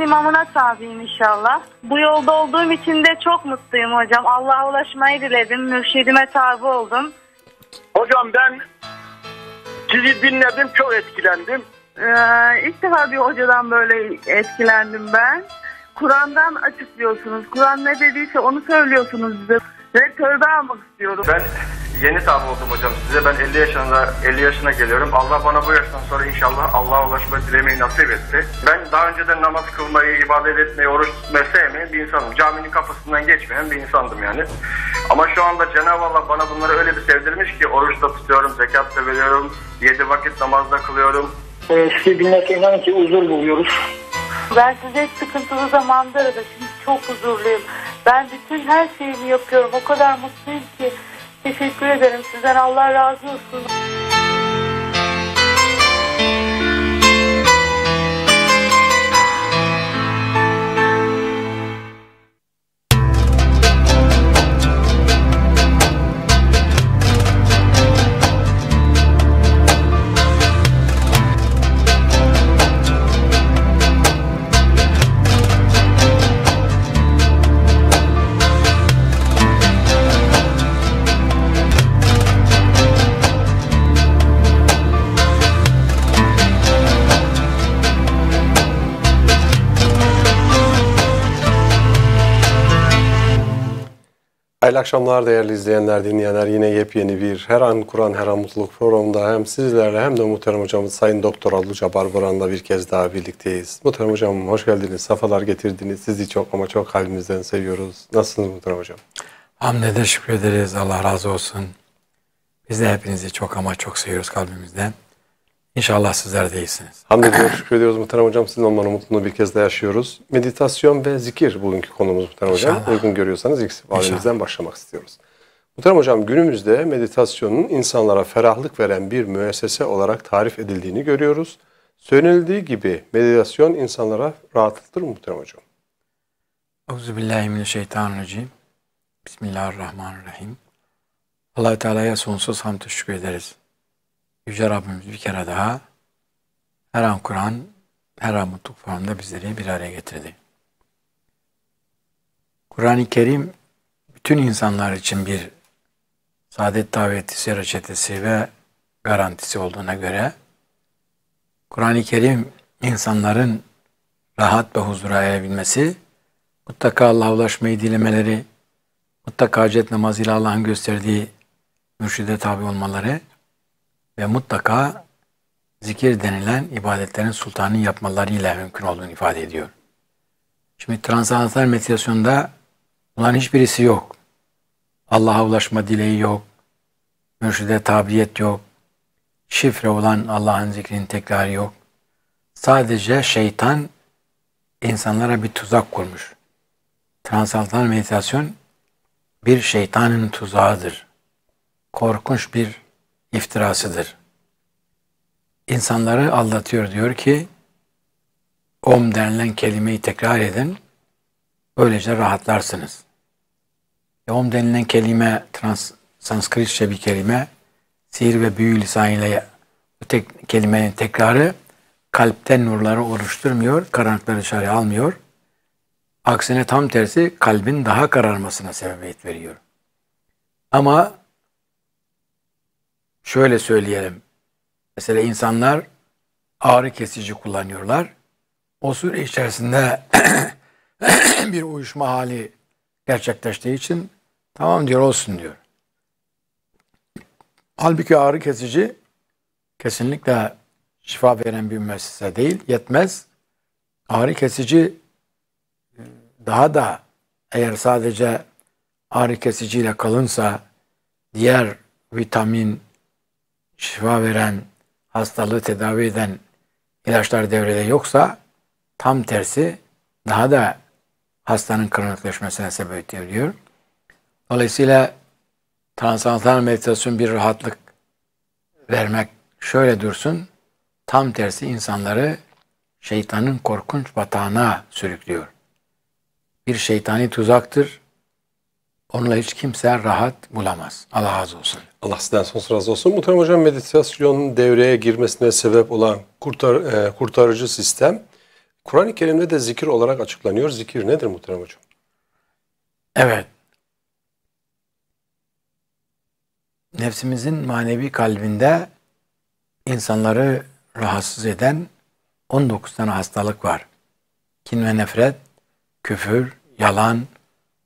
Camimin imamına tabiyim inşallah. Bu yolda olduğum için de çok mutluyum hocam. Allah'a ulaşmayı diledim. Mürşidime tabi oldum. Hocam ben sizi dinledim. Çok etkilendim. Ee, ilk defa bir hocadan böyle etkilendim ben. Kur'an'dan açıklıyorsunuz. Kur'an ne dediyse onu söylüyorsunuz bize. Ve tövbe almak istiyorum. Ben yeni tabi oldum hocam size. Ben 50 yaşında 50 yaşına geliyorum. Allah bana bu yaştan sonra inşallah Allah'a ulaşma dilemeyi nasip etti. Ben daha önceden namaz kılmayı, ibadet etmeyi, oruç tutmayı sevmeyen bir insanım. Caminin kapısından geçmeyen bir insandım yani. Ama şu anda Cenab-ı Allah bana bunları öyle bir sevdirmiş ki oruç da tutuyorum, zekat da veriyorum, 7 vakit namazda kılıyorum. Ee, sizi dinlerken inan ki huzur buluyoruz. Ben size sıkıntılı zamanda aradım çok huzurluyum. Ben bütün her şeyimi yapıyorum. O kadar mutluyum ki. Teşekkür ederim. Sizden Allah razı olsun. Hayırlı akşamlar değerli izleyenler, dinleyenler. Yine yepyeni bir Her An Kur'an Her An Mutluluk programında hem sizlerle hem de Muhterem Hocamız Sayın Doktor Abdül Cabbar Buran'la bir kez daha birlikteyiz. Muhterem Hocam hoş geldiniz, safalar getirdiniz. Sizi çok ama çok kalbimizden seviyoruz. Nasılsınız Muhterem Hocam? Hamle de şükür ederiz. Allah razı olsun. Biz de hepinizi çok ama çok seviyoruz kalbimizden. İnşallah sizler de iyisiniz. Hamdolsun şükür ediyoruz Muhterem Hocam. Sizin olmanın mutluluğunu bir kez daha yaşıyoruz. Meditasyon ve zikir bugünkü konumuz Muhterem Hocam. İnşallah. Uygun görüyorsanız ilk valimizden başlamak istiyoruz. Muhterem Hocam günümüzde meditasyonun insanlara ferahlık veren bir müessese olarak tarif edildiğini görüyoruz. Söylenildiği gibi meditasyon insanlara rahatlatır mı Muhterem Hocam. Euzubillahimineşşeytanirracim. Bismillahirrahmanirrahim. allah Teala'ya sonsuz hamd teşekkür ederiz. Yüce Rabbimiz bir kere daha her an Kur'an, her an mutluluk formunda bizleri bir araya getirdi. Kur'an-ı Kerim bütün insanlar için bir saadet davetisi, reçetesi ve garantisi olduğuna göre Kur'an-ı Kerim insanların rahat ve huzura erebilmesi, mutlaka Allah'a ulaşmayı dilemeleri, mutlaka hacet namazıyla Allah'ın gösterdiği mürşide tabi olmaları ve mutlaka zikir denilen ibadetlerin sultanı yapmalarıyla mümkün olduğunu ifade ediyor. Şimdi transandantal meditasyonda bunların hiçbirisi yok. Allah'a ulaşma dileği yok. Mürşide tabiyet yok. Şifre olan Allah'ın zikrinin tekrarı yok. Sadece şeytan insanlara bir tuzak kurmuş. Transandantal meditasyon bir şeytanın tuzağıdır. Korkunç bir iftirasıdır. İnsanları aldatıyor diyor ki om denilen kelimeyi tekrar edin. Böylece rahatlarsınız. E, om denilen kelime trans, Sanskritçe bir kelime. Sihir ve büyü lisanıyla bu tek, kelimenin tekrarı kalpten nurları oluşturmuyor, karanlıkları dışarı almıyor. Aksine tam tersi kalbin daha kararmasına sebebiyet veriyor. Ama şöyle söyleyelim. Mesela insanlar ağrı kesici kullanıyorlar. O süre içerisinde bir uyuşma hali gerçekleştiği için tamam diyor olsun diyor. Halbuki ağrı kesici kesinlikle şifa veren bir müessese değil, yetmez. Ağrı kesici daha da eğer sadece ağrı kesiciyle kalınsa diğer vitamin, şifa veren, hastalığı tedavi eden ilaçlar devrede yoksa tam tersi daha da hastanın kronikleşmesine sebep ediyor. Dolayısıyla transantal meditasyon bir rahatlık vermek şöyle dursun, tam tersi insanları şeytanın korkunç batağına sürüklüyor. Bir şeytani tuzaktır, onunla hiç kimse rahat bulamaz. Allah razı olsun. Allah sizden sonsuz razı olsun. Muhterem Hocam meditasyonun devreye girmesine sebep olan kurtar, e, kurtarıcı sistem Kur'an-ı Kerim'de de zikir olarak açıklanıyor. Zikir nedir Muhterem Hocam? Evet. Nefsimizin manevi kalbinde insanları rahatsız eden 19 tane hastalık var. Kin ve nefret, küfür, yalan,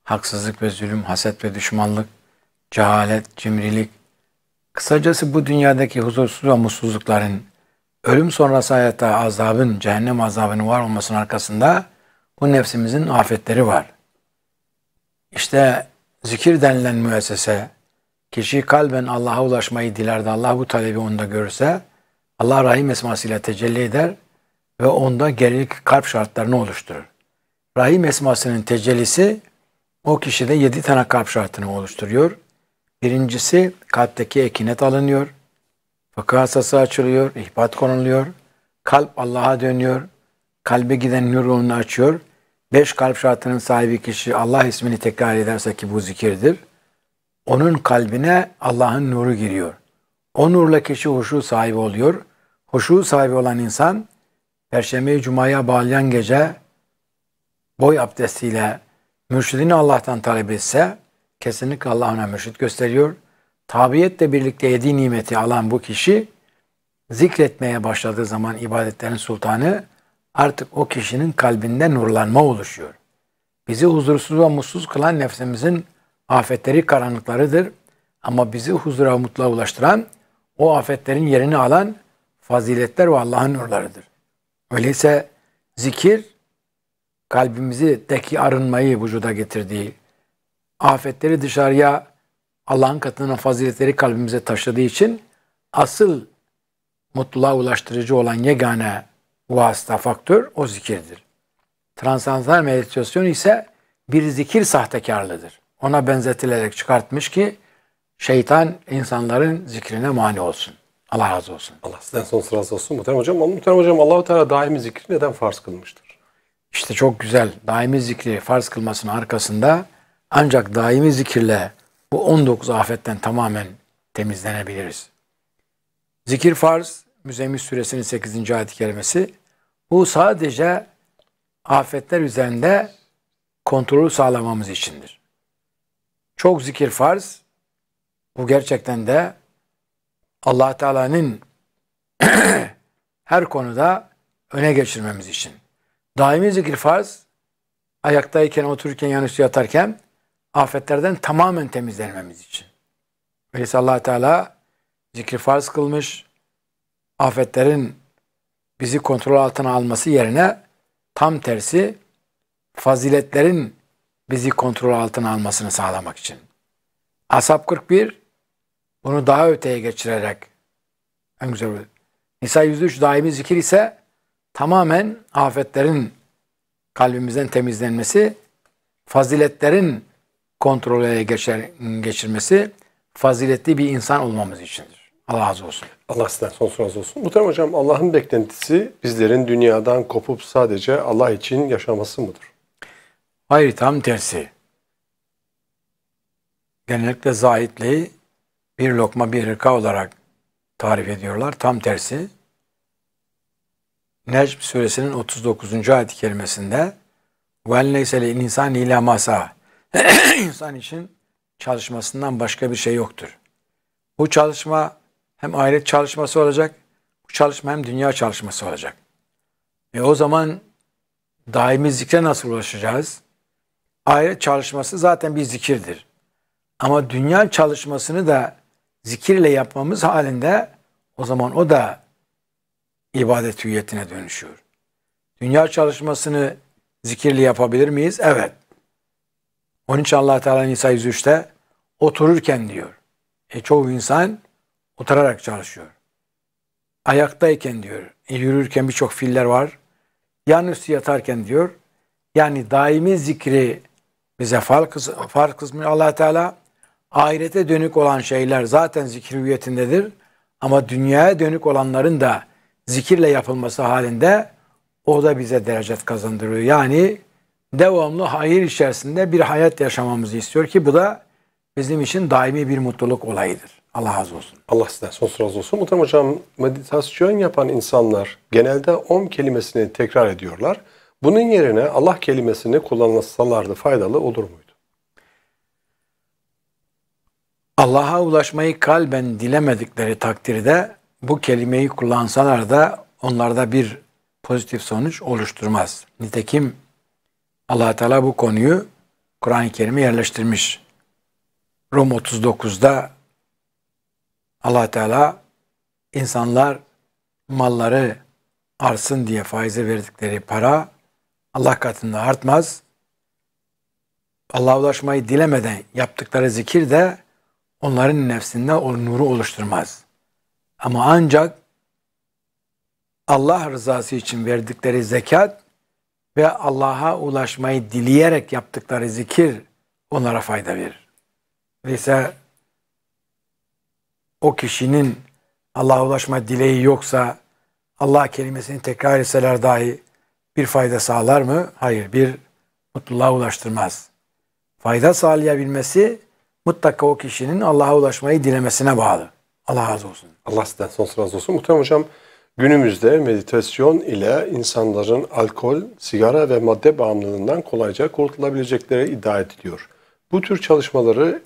haksızlık ve zulüm, haset ve düşmanlık, cehalet, cimrilik, Kısacası bu dünyadaki huzursuz ve mutsuzlukların, ölüm sonrası hayatta azabın, cehennem azabının var olmasının arkasında bu nefsimizin afetleri var. İşte zikir denilen müessese, kişi kalben Allah'a ulaşmayı diler de Allah bu talebi onda görürse, Allah rahim esmasıyla tecelli eder ve onda gerilik kalp şartlarını oluşturur. Rahim esmasının tecellisi o kişide yedi tane kalp şartını oluşturuyor. Birincisi kalpteki ekinet alınıyor. Fıkıh hassası açılıyor, ihbat konuluyor. Kalp Allah'a dönüyor. Kalbe giden nur yolunu açıyor. Beş kalp şartının sahibi kişi Allah ismini tekrar ederse ki bu zikirdir. Onun kalbine Allah'ın nuru giriyor. O nurla kişi huşu sahibi oluyor. Huşu sahibi olan insan Perşembe Cuma'ya bağlayan gece boy abdestiyle mürşidini Allah'tan talep etse kesinlikle Allah'ın ona mürşit gösteriyor. Tabiyetle birlikte yedi nimeti alan bu kişi zikretmeye başladığı zaman ibadetlerin sultanı artık o kişinin kalbinde nurlanma oluşuyor. Bizi huzursuz ve mutsuz kılan nefsimizin afetleri karanlıklarıdır. Ama bizi huzura ve mutluğa ulaştıran, o afetlerin yerini alan faziletler ve Allah'ın nurlarıdır. Öyleyse zikir kalbimizi deki arınmayı vücuda getirdiği, afetleri dışarıya Allah'ın katından faziletleri kalbimize taşıdığı için asıl mutluluğa ulaştırıcı olan yegane vasıta faktör o zikirdir. Transantal meditasyon ise bir zikir sahtekarlıdır. Ona benzetilerek çıkartmış ki şeytan insanların zikrine mani olsun. Allah razı olsun. Allah sizden son razı olsun Muhterem Hocam. Ama Muhterem Hocam Allah Allahu Teala daimi zikri neden farz kılmıştır? İşte çok güzel. Daimi zikri farz kılmasının arkasında ancak daimi zikirle bu 19 afetten tamamen temizlenebiliriz. Zikir farz, Müzemmil suresinin 8. ayet-i kerimesi. Bu sadece afetler üzerinde kontrolü sağlamamız içindir. Çok zikir farz. Bu gerçekten de allah Teala'nın her konuda öne geçirmemiz için. Daimi zikir farz, ayaktayken, otururken, yanüstü yatarken afetlerden tamamen temizlenmemiz için. Öyleyse allah Teala zikri farz kılmış, afetlerin bizi kontrol altına alması yerine tam tersi faziletlerin bizi kontrol altına almasını sağlamak için. Asap 41 bunu daha öteye geçirerek en güzel olur. Nisa 103 daimi zikir ise tamamen afetlerin kalbimizden temizlenmesi, faziletlerin kontrole geçer, geçirmesi faziletli bir insan olmamız içindir. Allah razı olsun. Allah sizden sonsuz razı olsun. Muhterem Hocam Allah'ın beklentisi bizlerin dünyadan kopup sadece Allah için yaşaması mıdır? Hayır tam tersi. Genellikle zahitliği bir lokma bir hırka olarak tarif ediyorlar. Tam tersi. Necm suresinin 39. ayet kelimesinde وَاَلَّيْسَ لِنْسَانِ اِلَى مَسَى insan için çalışmasından başka bir şey yoktur. Bu çalışma hem ahiret çalışması olacak, bu çalışma hem dünya çalışması olacak. E o zaman daimi zikre nasıl ulaşacağız? Ahiret çalışması zaten bir zikirdir. Ama dünya çalışmasını da zikirle yapmamız halinde o zaman o da ibadet hüviyetine dönüşüyor. Dünya çalışmasını zikirle yapabilir miyiz? Evet. Onun için allah Teala Nisa 103'te otururken diyor. E çoğu insan oturarak çalışıyor. Ayaktayken diyor. E yürürken birçok filler var. Yan üstü yatarken diyor. Yani daimi zikri bize fark, kız, fark kısmı allah Teala ahirete dönük olan şeyler zaten zikir üyetindedir. Ama dünyaya dönük olanların da zikirle yapılması halinde o da bize derecet kazandırıyor. Yani devamlı hayır içerisinde bir hayat yaşamamızı istiyor ki bu da bizim için daimi bir mutluluk olayıdır. Allah razı olsun. Allah size. sonsuz razı olsun. Muhterem Hocam meditasyon yapan insanlar genelde om kelimesini tekrar ediyorlar. Bunun yerine Allah kelimesini kullansalardı faydalı olur muydu? Allah'a ulaşmayı kalben dilemedikleri takdirde bu kelimeyi kullansalar da onlarda bir pozitif sonuç oluşturmaz. Nitekim allah Teala bu konuyu Kur'an-ı Kerim'e yerleştirmiş. Rum 39'da allah Teala insanlar malları arsın diye faize verdikleri para Allah katında artmaz. Allah'a ulaşmayı dilemeden yaptıkları zikir de onların nefsinde o nuru oluşturmaz. Ama ancak Allah rızası için verdikleri zekat ve Allah'a ulaşmayı dileyerek yaptıkları zikir onlara fayda verir. Öyleyse o kişinin Allah'a ulaşma dileği yoksa Allah kelimesini tekrar etseler dahi bir fayda sağlar mı? Hayır, bir mutluluğa ulaştırmaz. Fayda sağlayabilmesi mutlaka o kişinin Allah'a ulaşmayı dilemesine bağlı. Allah razı olsun. Allah sizden sonsuz razı olsun. Muhterem hocam Günümüzde meditasyon ile insanların alkol, sigara ve madde bağımlılığından kolayca kurtulabilecekleri iddia ediliyor. Bu tür çalışmaları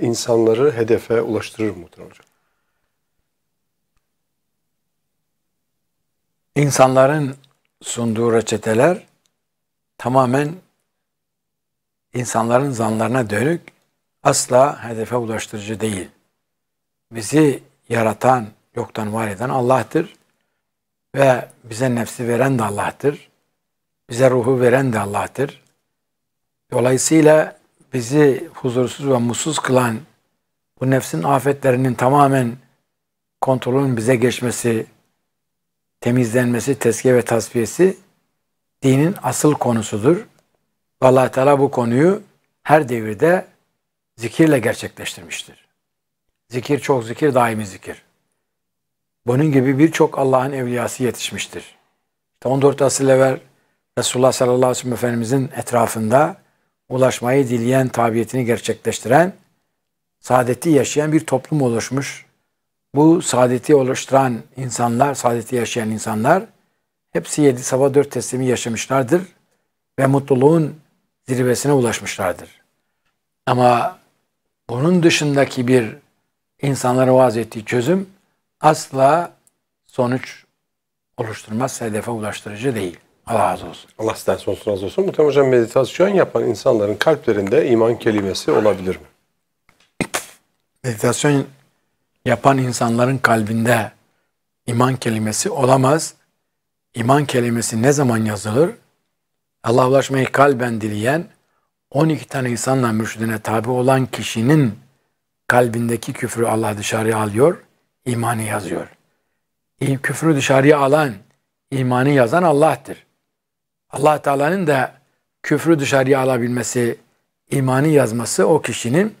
e, insanları hedefe ulaştırır mı Hocam? İnsanların sunduğu reçeteler tamamen insanların zanlarına dönük asla hedefe ulaştırıcı değil. Bizi yaratan, yoktan var eden Allah'tır. Ve bize nefsi veren de Allah'tır. Bize ruhu veren de Allah'tır. Dolayısıyla bizi huzursuz ve mutsuz kılan bu nefsin afetlerinin tamamen kontrolün bize geçmesi, temizlenmesi, tezkiye ve tasfiyesi dinin asıl konusudur. Allah Teala bu konuyu her devirde zikirle gerçekleştirmiştir. Zikir çok zikir, daimi zikir. Bunun gibi birçok Allah'ın evliyası yetişmiştir. İşte 14 asıl evvel Resulullah sallallahu aleyhi ve sellem Efendimizin etrafında ulaşmayı dileyen tabiyetini gerçekleştiren, saadeti yaşayan bir toplum oluşmuş. Bu saadeti oluşturan insanlar, saadeti yaşayan insanlar hepsi yedi sabah dört teslimi yaşamışlardır ve mutluluğun zirvesine ulaşmışlardır. Ama bunun dışındaki bir insanlara vaaz ettiği çözüm asla sonuç oluşturmaz, hedefe ulaştırıcı değil. Allah razı olsun. Allah sizden sonsuz razı olsun. Muhtemelen hocam meditasyon yapan insanların kalplerinde iman kelimesi olabilir mi? Meditasyon yapan insanların kalbinde iman kelimesi olamaz. İman kelimesi ne zaman yazılır? Allah'a ulaşmayı kalben dileyen, 12 tane insanla mürşidine tabi olan kişinin kalbindeki küfrü Allah dışarıya alıyor imanı yazıyor. Küfrü dışarıya alan, imanı yazan Allah'tır. Allah Teala'nın da küfrü dışarıya alabilmesi, imanı yazması o kişinin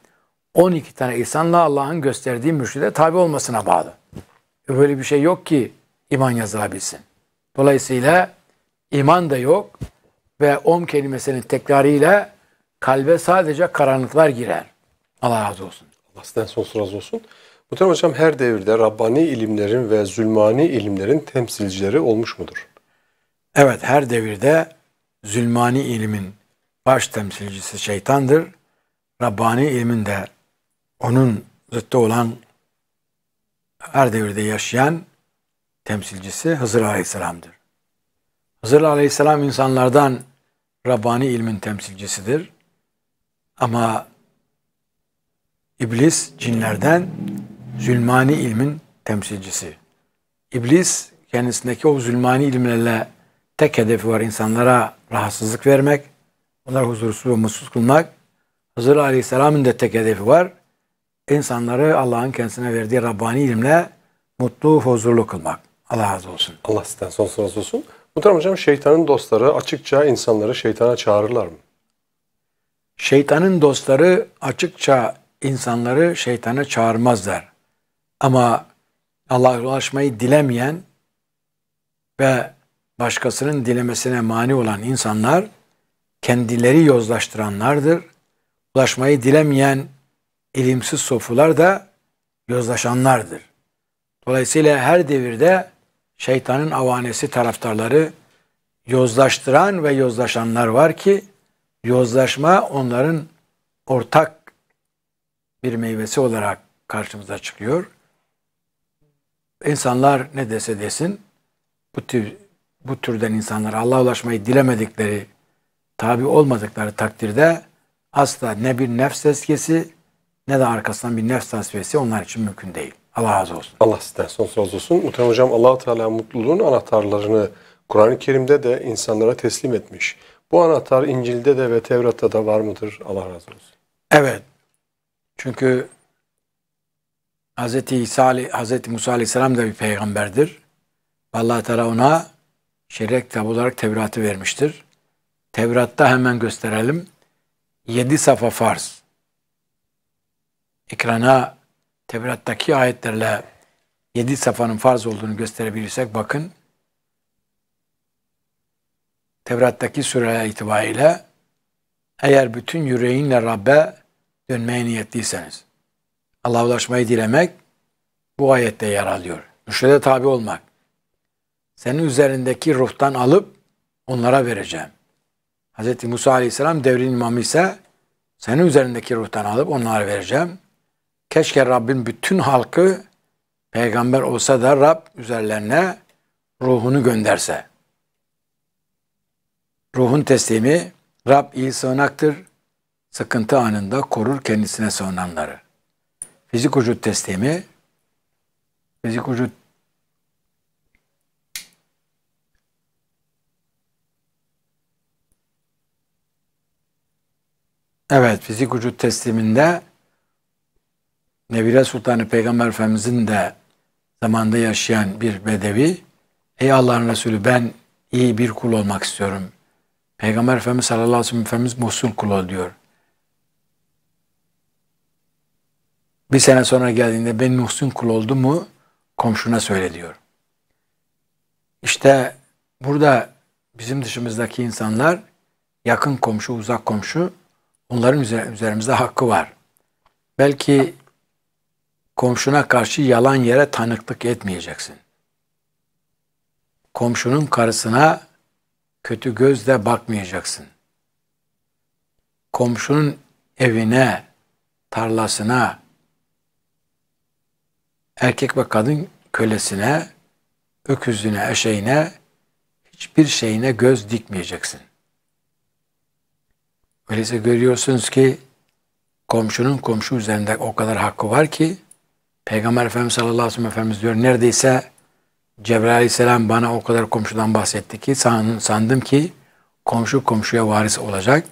12 tane insanla Allah'ın gösterdiği mürşide tabi olmasına bağlı. E, böyle bir şey yok ki iman yazılabilsin. Dolayısıyla iman da yok ve om kelimesinin tekrarıyla kalbe sadece karanlıklar girer. Allah razı olsun. Allah sizden sonsuz razı olsun. Muhterem Hocam her devirde Rabbani ilimlerin ve zulmani ilimlerin temsilcileri olmuş mudur? Evet her devirde zulmani ilimin baş temsilcisi şeytandır. Rabbani ilmin de onun zıttı olan her devirde yaşayan temsilcisi Hızır Aleyhisselam'dır. Hızır Aleyhisselam insanlardan Rabbani ilmin temsilcisidir. Ama iblis cinlerden zülmani ilmin temsilcisi. İblis kendisindeki o zulmani ilmlerle tek hedefi var insanlara rahatsızlık vermek, onlar huzursuz ve mutsuz kılmak. Hızır Aleyhisselam'ın da tek hedefi var. İnsanları Allah'ın kendisine verdiği Rabbani ilimle mutlu, huzurlu kılmak. Allah razı olsun. Allah sizden sonsuz razı olsun. Muhterem hocam şeytanın dostları açıkça insanları şeytana çağırırlar mı? Şeytanın dostları açıkça insanları şeytana çağırmazlar. Ama Allah'a ulaşmayı dilemeyen ve başkasının dilemesine mani olan insanlar kendileri yozlaştıranlardır. Ulaşmayı dilemeyen ilimsiz sofular da yozlaşanlardır. Dolayısıyla her devirde şeytanın avanesi taraftarları yozlaştıran ve yozlaşanlar var ki yozlaşma onların ortak bir meyvesi olarak karşımıza çıkıyor insanlar ne dese desin bu tür bu türden insanlar Allah'a ulaşmayı dilemedikleri, tabi olmadıkları takdirde asla ne bir nefs tezkiyesi ne de arkasından bir nefs tasfiyesi onlar için mümkün değil. Allah razı olsun. Allah sizden sonsuz razı olsun. Muhtemelen hocam allah Teala mutluluğun anahtarlarını Kur'an-ı Kerim'de de insanlara teslim etmiş. Bu anahtar İncil'de de ve Tevrat'ta da var mıdır? Allah razı olsun. Evet. Çünkü Hz. İsa, Hz. Musa Aleyhisselam da bir peygamberdir. Allah Teala ona şerek kitabı olarak Tevrat'ı vermiştir. Tevrat'ta hemen gösterelim. Yedi safa farz. Ekrana Tevrat'taki ayetlerle yedi safanın farz olduğunu gösterebilirsek bakın. Tevrat'taki süreye itibariyle eğer bütün yüreğinle Rab'be dönmeye niyetliyseniz, Allah'a ulaşmayı dilemek bu ayette yer alıyor. Rüşvete tabi olmak. Senin üzerindeki ruhtan alıp onlara vereceğim. Hz. Musa Aleyhisselam devrin imamı ise senin üzerindeki ruhtan alıp onlara vereceğim. Keşke Rabbin bütün halkı peygamber olsa da Rab üzerlerine ruhunu gönderse. Ruhun teslimi Rab iyi sığınaktır. Sıkıntı anında korur kendisine sığınanları fizik vücut teslimi fizik vücut Evet, fizik vücut testiminde Nebire Sultanı Peygamber Efendimizin de zamanda yaşayan bir bedevi Ey Allah'ın Resulü ben iyi bir kul olmak istiyorum. Peygamber Efendimiz sallallahu aleyhi ve sellem Efendimiz Musul kul ol diyor. Bir sene sonra geldiğinde ben muhsin kul oldum mu komşuna söyle diyor. İşte burada bizim dışımızdaki insanlar yakın komşu, uzak komşu onların üzerimizde hakkı var. Belki komşuna karşı yalan yere tanıklık etmeyeceksin. Komşunun karısına kötü gözle bakmayacaksın. Komşunun evine, tarlasına, erkek ve kadın kölesine, öküzüne, eşeğine, hiçbir şeyine göz dikmeyeceksin. Öyleyse görüyorsunuz ki komşunun komşu üzerinde o kadar hakkı var ki Peygamber Efendimiz sallallahu aleyhi ve sellem Efendimiz diyor neredeyse Cebrail aleyhisselam bana o kadar komşudan bahsetti ki sandım ki komşu komşuya varis olacak.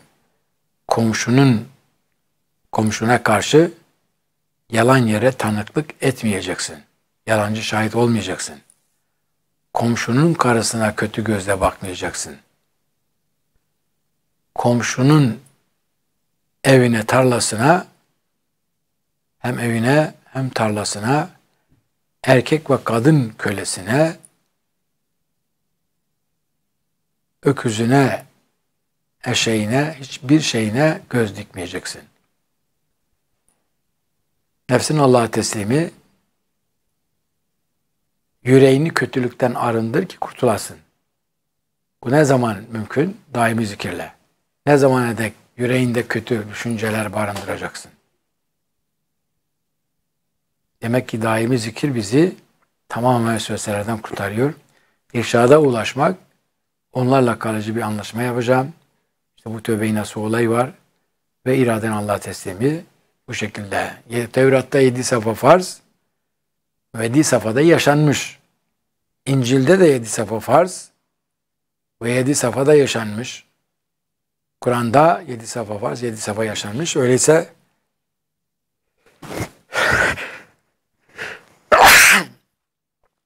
Komşunun komşuna karşı Yalan yere tanıklık etmeyeceksin. Yalancı şahit olmayacaksın. Komşunun karısına kötü gözle bakmayacaksın. Komşunun evine, tarlasına hem evine hem tarlasına erkek ve kadın kölesine öküzüne, eşeğine, hiçbir şeyine göz dikmeyeceksin. Nefsin Allah'a teslimi yüreğini kötülükten arındır ki kurtulasın. Bu ne zaman mümkün? Daimi zikirle. Ne zamana dek yüreğinde kötü düşünceler barındıracaksın. Demek ki daimi zikir bizi tamamen sözlerden kurtarıyor. İrşada ulaşmak, onlarla kalıcı bir anlaşma yapacağım. İşte bu tövbe nasıl olay var ve iraden Allah'a teslimi bu şekilde. Tevrat'ta yedi safa farz ve yedi safada yaşanmış. İncil'de de yedi safa farz ve yedi safada yaşanmış. Kur'an'da yedi safa farz, yedi safa yaşanmış. Öyleyse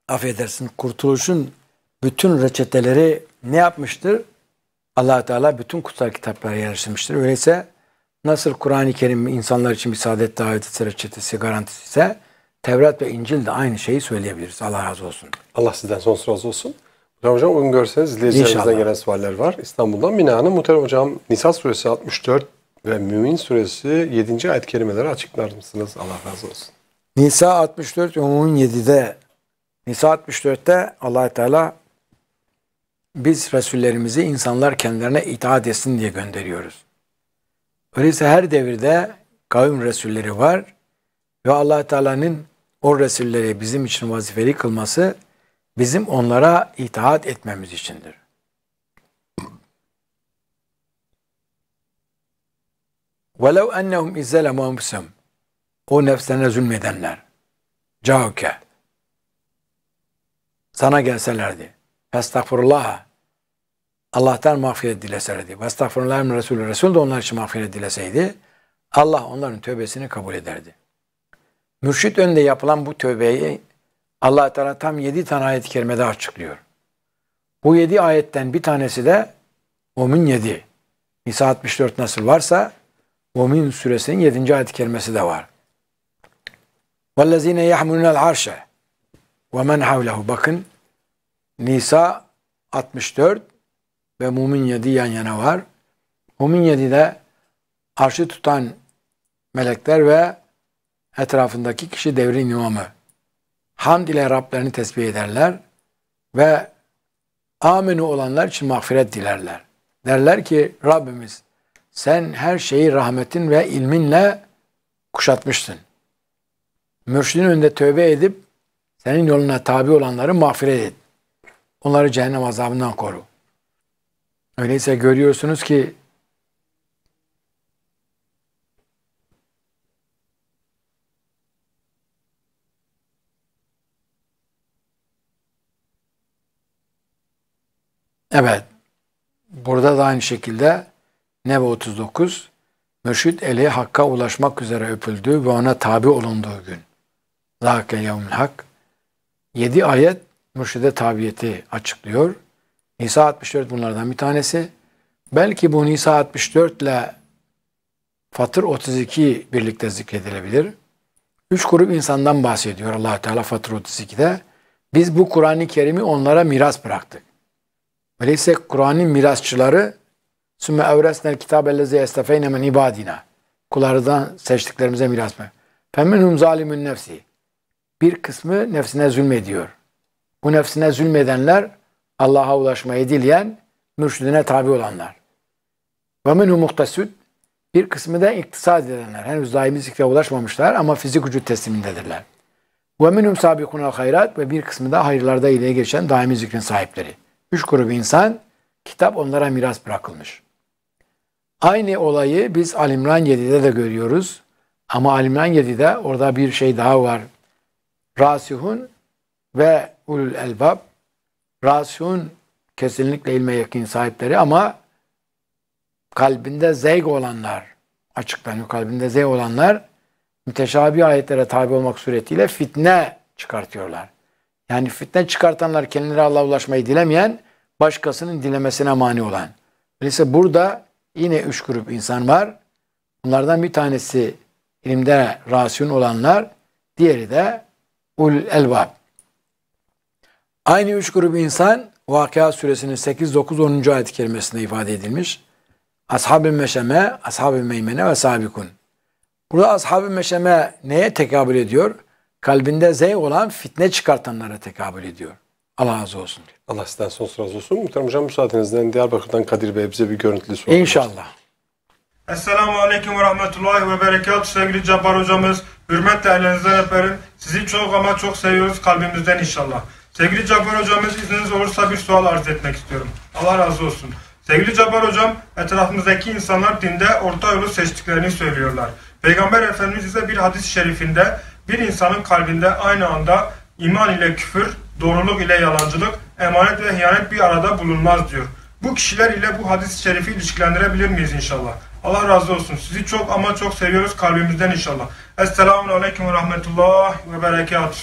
affedersin kurtuluşun bütün reçeteleri ne yapmıştır? allah Teala bütün kutsal kitaplara yerleştirmiştir. Öyleyse Nasıl Kur'an-ı Kerim insanlar için bir saadet daveti reçetesi garantisi ise Tevrat ve İncil de aynı şeyi söyleyebiliriz. Allah razı olsun. Allah sizden sonsuz razı olsun. Muhterem Hocam bugün görseniz izleyicilerimizden gelen sualler var. İstanbul'dan Mina Hanım. Muhterem Hocam Nisa suresi 64 ve Mümin suresi 7. ayet kelimeleri açıklar mısınız? Allah razı olsun. Nisa 64 ve 17'de Nisa 64'te allah Teala biz Resullerimizi insanlar kendilerine itaat etsin diye gönderiyoruz. Öyleyse her devirde kavim Resulleri var ve allah Teala'nın o Resulleri bizim için vazifeli kılması bizim onlara itaat etmemiz içindir. وَلَوْ اَنَّهُمْ اِزَّلَمُ اَنْفُسَمْ O nefslerine zulmedenler, cauke, sana gelselerdi, estağfurullah, Allah'tan mağfiret dileseydi. Vestağfirullah min Resulü. Resul de onlar için mağfiret dileseydi Allah onların tövbesini kabul ederdi. Mürşit önünde yapılan bu tövbeyi allah Teala tam yedi tane ayet-i kerimede açıklıyor. Bu yedi ayetten bir tanesi de Omin yedi. Nisa 64 nasıl varsa Omin suresinin yedinci ayet-i kerimesi de var. وَالَّذ۪ينَ يَحْمُلُونَ الْعَرْشَ وَمَنْ حَوْلَهُ Bakın Nisa 64 ve Muminyedi yan yana var. Muminyedi'de arşı tutan melekler ve etrafındaki kişi devrin imamı. Hamd ile Rablerini tesbih ederler ve aminu olanlar için mağfiret dilerler. Derler ki Rabbimiz sen her şeyi rahmetin ve ilminle kuşatmıştın. Mürşidin önünde tövbe edip senin yoluna tabi olanları mağfiret et. Onları cehennem azabından koru. Öyleyse görüyorsunuz ki Evet. Burada da aynı şekilde Neve 39 Mürşid eli Hakk'a ulaşmak üzere öpüldü ve ona tabi olunduğu gün. Zâke yevmül hak. 7 ayet mürşide tabiyeti açıklıyor. Nisa 64 bunlardan bir tanesi. Belki bu Nisa 64 ile Fatır 32 birlikte zikredilebilir. Üç grup insandan bahsediyor allah Teala Fatır 32'de. Biz bu Kur'an-ı Kerim'i onlara miras bıraktık. Öyleyse Kur'an'ın mirasçıları Sümme evresnel kitabellezi estefeyne men ibadina. Kullardan seçtiklerimize miras mı? Feminhum zalimün nefsi. Bir kısmı nefsine zulmediyor. Bu nefsine zulmedenler Allah'a ulaşmayı dileyen, mürşidine tabi olanlar. Ve minhu muhtasüd. Bir kısmı da iktisad edenler. Henüz daimi zikre ulaşmamışlar ama fizik vücut teslimindedirler. Ve minhum sabikuna hayrat ve bir kısmı da hayırlarda ileriye geçen daimi zikrin sahipleri. Üç grup insan, kitap onlara miras bırakılmış. Aynı olayı biz Alimran 7'de de görüyoruz. Ama Alimran 7'de orada bir şey daha var. Rasihun ve ulul elbab rasyun kesinlikle ilme yakın sahipleri ama kalbinde zeyg olanlar, açıklanıyor kalbinde zeyg olanlar müteşabi ayetlere tabi olmak suretiyle fitne çıkartıyorlar. Yani fitne çıkartanlar kendileri Allah'a ulaşmayı dilemeyen, başkasının dilemesine mani olan. Dolayısıyla burada yine üç grup insan var. Bunlardan bir tanesi ilimde rasyun olanlar, diğeri de ul elbab. Aynı üç grup insan Vakıa suresinin 8, 9, 10. ayet kelimesinde ifade edilmiş. Ashab-ı meşeme, ashab-ı meymene ve sabikun. Burada ashab-ı meşeme neye tekabül ediyor? Kalbinde zey olan fitne çıkartanlara tekabül ediyor. Allah razı olsun. Allah sizden sonsuz razı olsun. Muhterem Hocam müsaadenizle Diyarbakır'dan Kadir Bey bize bir görüntülü soru. İnşallah. Esselamu Aleyküm ve Rahmetullahi ve Berekatuhu sevgili Cabar hocamız. Hürmetle elinizden öperim. Sizi çok ama çok seviyoruz kalbimizden inşallah. Sevgili Cabbar hocamız izniniz olursa bir sual arz etmek istiyorum. Allah razı olsun. Sevgili Cabbar hocam etrafımızdaki insanlar dinde orta yolu seçtiklerini söylüyorlar. Peygamber Efendimiz ise bir hadis-i şerifinde bir insanın kalbinde aynı anda iman ile küfür, doğruluk ile yalancılık, emanet ve hiyanet bir arada bulunmaz diyor. Bu kişiler ile bu hadis-i şerifi ilişkilendirebilir miyiz inşallah? Allah razı olsun. Sizi çok ama çok seviyoruz kalbimizden inşallah. Esselamun Aleyküm ve Rahmetullah ve Berekatuhu.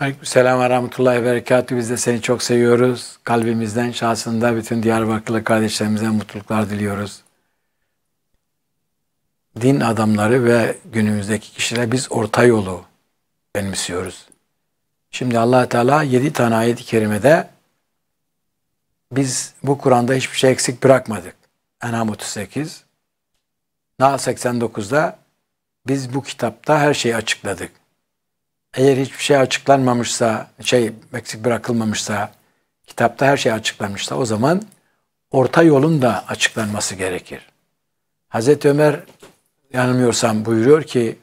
Aleykümselam ve rahmetullahi ve berekatü. Biz de seni çok seviyoruz. Kalbimizden, şahsında bütün Diyarbakırlı kardeşlerimize mutluluklar diliyoruz. Din adamları ve günümüzdeki kişiler biz orta yolu benimsiyoruz. Şimdi allah Teala 7 tane ayet-i kerimede biz bu Kur'an'da hiçbir şey eksik bırakmadık. Enam 38, Nahl 89'da biz bu kitapta her şeyi açıkladık eğer hiçbir şey açıklanmamışsa, şey eksik bırakılmamışsa, kitapta her şey açıklanmışsa o zaman orta yolun da açıklanması gerekir. Hazreti Ömer yanılmıyorsam buyuruyor ki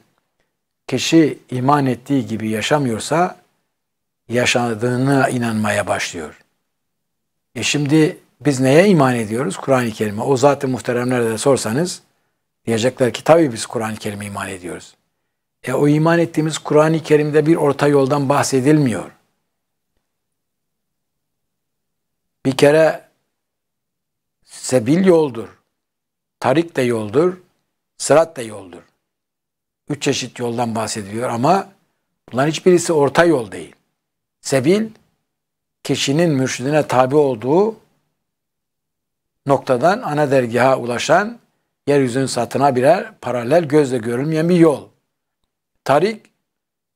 kişi iman ettiği gibi yaşamıyorsa yaşadığına inanmaya başlıyor. E şimdi biz neye iman ediyoruz? Kur'an-ı Kerim'e. O zaten ı muhteremlere de sorsanız diyecekler ki tabii biz Kur'an-ı Kerim'e iman ediyoruz. E o iman ettiğimiz Kur'an-ı Kerim'de bir orta yoldan bahsedilmiyor. Bir kere sebil yoldur, tarik de yoldur, sırat da yoldur. Üç çeşit yoldan bahsediliyor ama bunların hiçbirisi orta yol değil. Sebil, kişinin mürşidine tabi olduğu noktadan ana dergaha ulaşan yeryüzünün satına birer paralel gözle görülmeyen bir yol. Tarik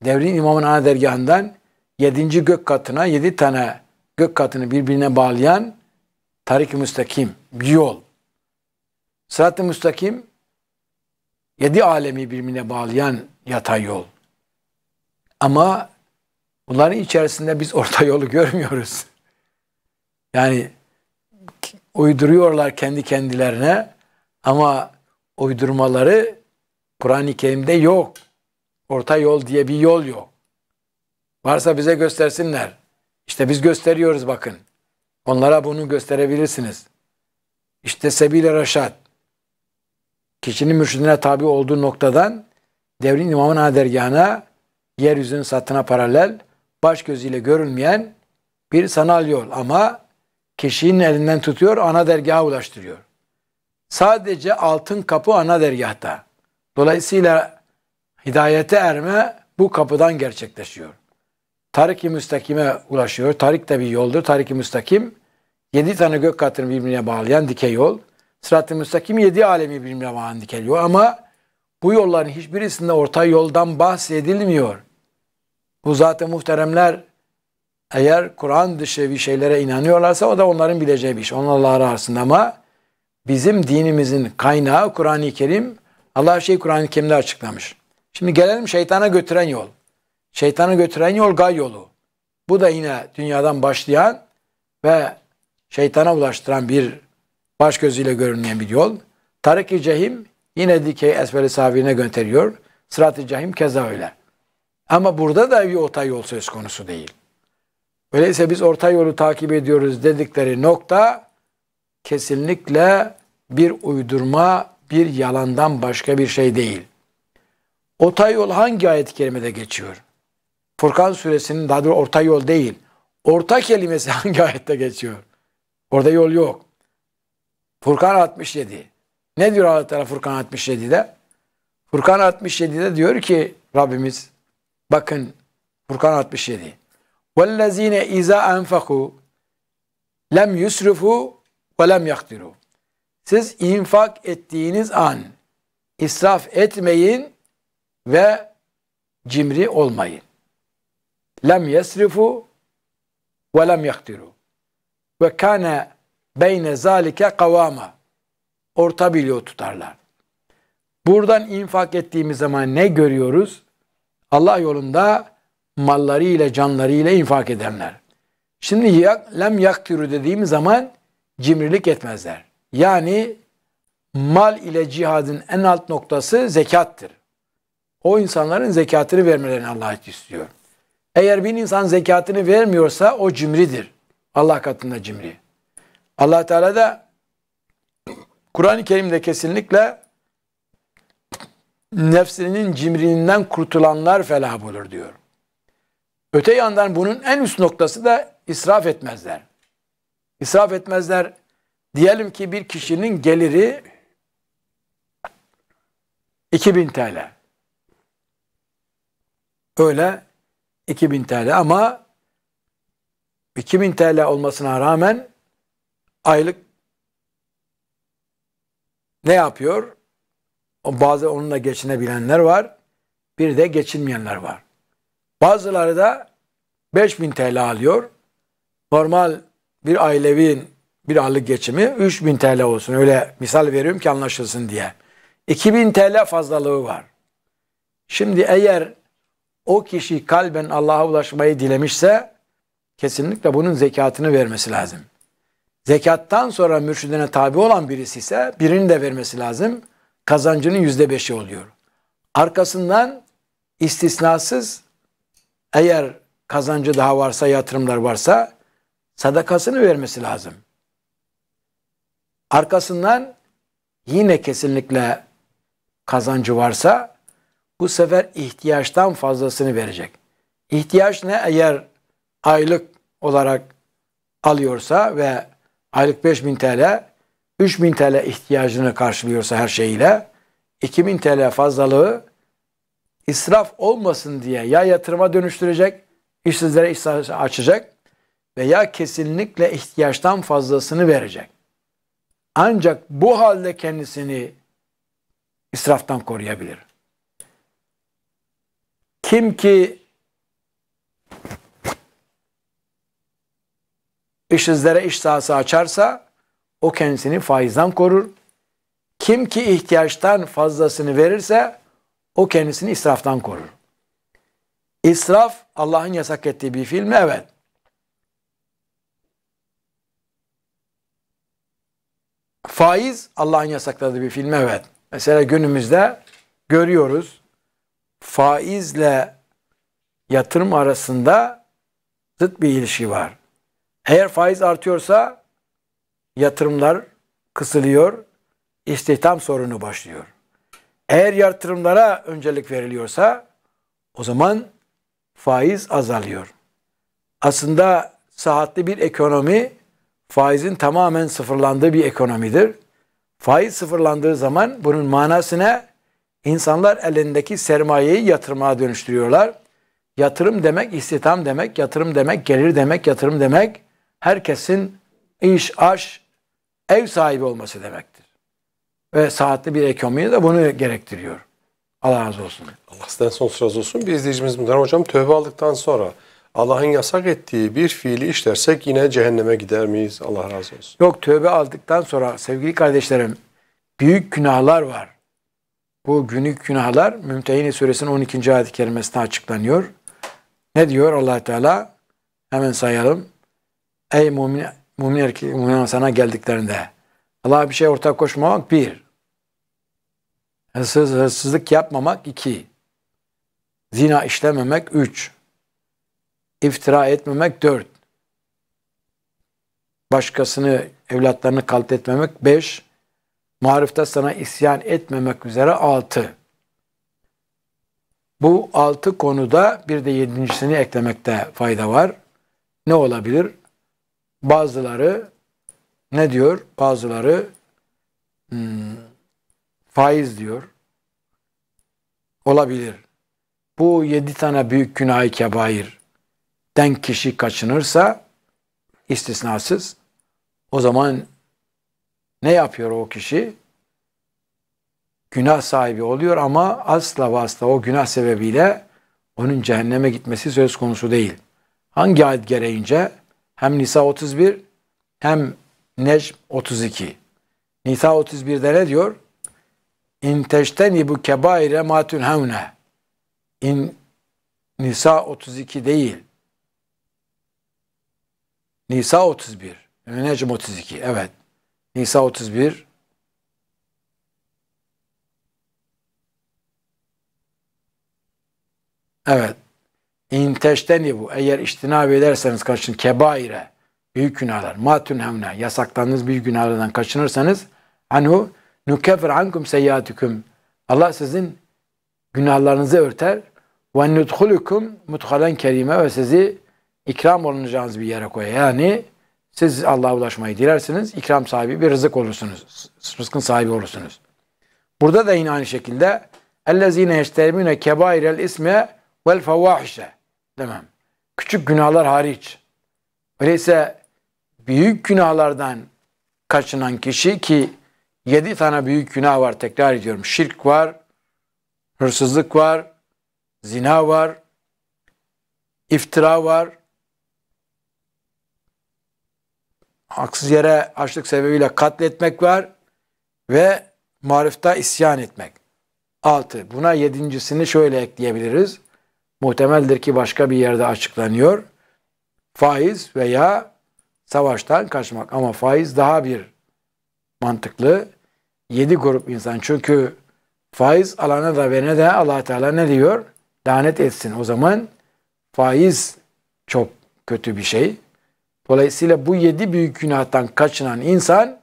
devrin imamın ana dergahından yedinci gök katına yedi tane gök katını birbirine bağlayan tarik-i müstakim, bir yol. Sırat-ı müstakim yedi alemi birbirine bağlayan yatay yol. Ama bunların içerisinde biz orta yolu görmüyoruz. Yani uyduruyorlar kendi kendilerine ama uydurmaları Kur'an-ı Kerim'de yok. Orta yol diye bir yol yok. Varsa bize göstersinler. İşte biz gösteriyoruz bakın. Onlara bunu gösterebilirsiniz. İşte sebil-i reşat. Kişinin mürşidine tabi olduğu noktadan devrin imamın adergahına yeryüzünün satına paralel baş gözüyle görünmeyen bir sanal yol ama kişinin elinden tutuyor ana dergaha ulaştırıyor. Sadece altın kapı ana dergahta. Dolayısıyla hidayete erme bu kapıdan gerçekleşiyor. Tarik-i müstakime ulaşıyor. Tarik de bir yoldur. Tarik-i müstakim yedi tane gök katını birbirine bağlayan dikey yol. Sırat-ı müstakim yedi alemi birbirine bağlayan dikey yol. Ama bu yolların hiçbirisinde orta yoldan bahsedilmiyor. Bu zaten muhteremler eğer Kur'an dışı bir şeylere inanıyorlarsa o da onların bileceği bir şey. Onlarla arasında ama bizim dinimizin kaynağı Kur'an-ı Kerim. Allah şeyi Kur'an-ı Kerim'de açıklamış. Şimdi gelelim şeytana götüren yol. Şeytana götüren yol gay yolu. Bu da yine dünyadan başlayan ve şeytana ulaştıran bir baş gözüyle görünmeyen bir yol. Tarık-ı Cehim yine dikey esveli savirine gönderiyor. Sırat-ı Cehim keza öyle. Ama burada da bir orta yol söz konusu değil. Öyleyse biz orta yolu takip ediyoruz dedikleri nokta kesinlikle bir uydurma, bir yalandan başka bir şey değil. Orta yol hangi ayet-i kerimede geçiyor? Furkan suresinin daha doğrusu orta yol değil. Orta kelimesi hangi ayette geçiyor? Orada yol yok. Furkan 67. Ne diyor Allah Teala Furkan 67'de? Furkan 67'de diyor ki Rabbimiz bakın Furkan 67. وَالَّذ۪ينَ اِذَا اَنْفَقُوا lem yusrifu ve lem Siz infak ettiğiniz an israf etmeyin ve cimri olmayın. Lem yesrifu ve lem yaktiru. Ve kâne beyne zalike kavama. Orta bir yol tutarlar. Buradan infak ettiğimiz zaman ne görüyoruz? Allah yolunda malları ile canları ile infak edenler. Şimdi lem yaktiru dediğim zaman cimrilik etmezler. Yani mal ile cihadın en alt noktası zekattır o insanların zekatını vermelerini Allah istiyor. Eğer bir insan zekatını vermiyorsa o cimridir. Allah katında cimri. Allah Teala da Kur'an-ı Kerim'de kesinlikle nefsinin cimriliğinden kurtulanlar felah olur diyor. Öte yandan bunun en üst noktası da israf etmezler. İsraf etmezler. Diyelim ki bir kişinin geliri 2000 TL. Öyle 2000 TL ama 2000 TL olmasına rağmen aylık ne yapıyor? Bazı onunla geçinebilenler var. Bir de geçinmeyenler var. Bazıları da 5000 TL alıyor. Normal bir ailevin bir aylık geçimi 3000 TL olsun. Öyle misal veriyorum ki anlaşılsın diye. 2000 TL fazlalığı var. Şimdi eğer o kişi kalben Allah'a ulaşmayı dilemişse kesinlikle bunun zekatını vermesi lazım. Zekattan sonra mürşidine tabi olan birisi ise birini de vermesi lazım. Kazancının yüzde beşi oluyor. Arkasından istisnasız eğer kazancı daha varsa yatırımlar varsa sadakasını vermesi lazım. Arkasından yine kesinlikle kazancı varsa bu sefer ihtiyaçtan fazlasını verecek. İhtiyaç ne? Eğer aylık olarak alıyorsa ve aylık 5000 TL, 3000 TL ihtiyacını karşılıyorsa her şeyiyle 2000 TL fazlalığı israf olmasın diye ya yatırıma dönüştürecek, işsizlere iş açacak veya kesinlikle ihtiyaçtan fazlasını verecek. Ancak bu halde kendisini israftan koruyabilir. Kim ki işsizlere iş sahası açarsa o kendisini faizden korur. Kim ki ihtiyaçtan fazlasını verirse o kendisini israftan korur. İsraf Allah'ın yasak ettiği bir film Evet. Faiz Allah'ın yasakladığı bir film Evet. Mesela günümüzde görüyoruz faizle yatırım arasında zıt bir ilişki var. Eğer faiz artıyorsa yatırımlar kısılıyor, istihdam sorunu başlıyor. Eğer yatırımlara öncelik veriliyorsa o zaman faiz azalıyor. Aslında sahatli bir ekonomi faizin tamamen sıfırlandığı bir ekonomidir. Faiz sıfırlandığı zaman bunun manasına. ne? İnsanlar elindeki sermayeyi yatırmaya dönüştürüyorlar. Yatırım demek istihdam demek, yatırım demek gelir demek, yatırım demek herkesin iş, aş, ev sahibi olması demektir. Ve saatli bir ekonomi de bunu gerektiriyor. Allah razı olsun. Allah sizden sonsuz razı olsun. Bir izleyicimiz bunlar hocam tövbe aldıktan sonra Allah'ın yasak ettiği bir fiili işlersek yine cehenneme gider miyiz? Allah razı olsun. Yok tövbe aldıktan sonra sevgili kardeşlerim büyük günahlar var. Bu günlük günahlar Mümtehine suresinin 12. ayet-i kerimesinde açıklanıyor. Ne diyor allah Teala? Hemen sayalım. Ey mümin, mümin erkek, mümin sana geldiklerinde. Allah'a bir şey ortak koşmamak bir. Hırsız, hırsızlık yapmamak iki. Zina işlememek üç. İftira etmemek dört. Başkasını, evlatlarını kalt etmemek beş. Marif'te sana isyan etmemek üzere altı. Bu altı konuda bir de yedincisini eklemekte fayda var. Ne olabilir? Bazıları ne diyor? Bazıları hmm, faiz diyor. Olabilir. Bu yedi tane büyük günah-ı kebair den kişi kaçınırsa istisnasız o zaman ne yapıyor o kişi? Günah sahibi oluyor ama asla asla o günah sebebiyle onun cehenneme gitmesi söz konusu değil. Hangi ayet gereğince? Hem Nisa 31 hem Necm 32. Nisa 31'de ne diyor? İn teşteni bu kebaire ma tunhevne. İn Nisa 32 değil. Nisa 31. Necm 32. Evet. Nisa 31 Evet. İnteşteni bu. Eğer iştinab ederseniz kaçın kebaire. Büyük günahlar. matun tünhevne. Yasaklandığınız büyük günahlardan kaçınırsanız anu nukefir ankum seyyiatüküm. Allah sizin günahlarınızı örter. Ve nudhulukum mutkalen kerime ve sizi ikram olunacağınız bir yere koyar. Yani siz Allah'a ulaşmayı dilersiniz, ikram sahibi bir rızık olursunuz, rızkın sahibi olursunuz. Burada da yine aynı şekilde اَلَّذ۪ينَ يَشْتَرِمُونَ كَبَائِرَ الْاِسْمَ وَالْفَوَاحِشَ demem. Küçük günahlar hariç. Öyleyse büyük günahlardan kaçınan kişi ki yedi tane büyük günah var tekrar ediyorum. Şirk var, hırsızlık var, zina var, iftira var, haksız yere açlık sebebiyle katletmek var ve marifte isyan etmek. Altı. Buna yedincisini şöyle ekleyebiliriz. Muhtemeldir ki başka bir yerde açıklanıyor. Faiz veya savaştan kaçmak. Ama faiz daha bir mantıklı. Yedi grup insan. Çünkü faiz alana da verene de allah Teala ne diyor? Lanet etsin. O zaman faiz çok kötü bir şey. Dolayısıyla bu yedi büyük günahtan kaçınan insan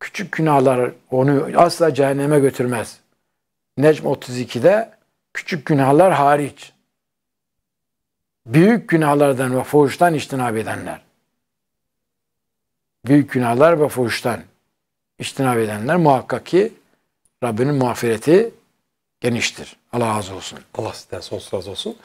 küçük günahlar onu asla cehenneme götürmez. Necm 32'de küçük günahlar hariç. Büyük günahlardan ve fuhuştan iştinab edenler. Büyük günahlar ve fuhuştan iştinab edenler muhakkak ki Rabbinin mağfireti geniştir. Allah razı olsun. Allah sizden sonsuz razı olsun.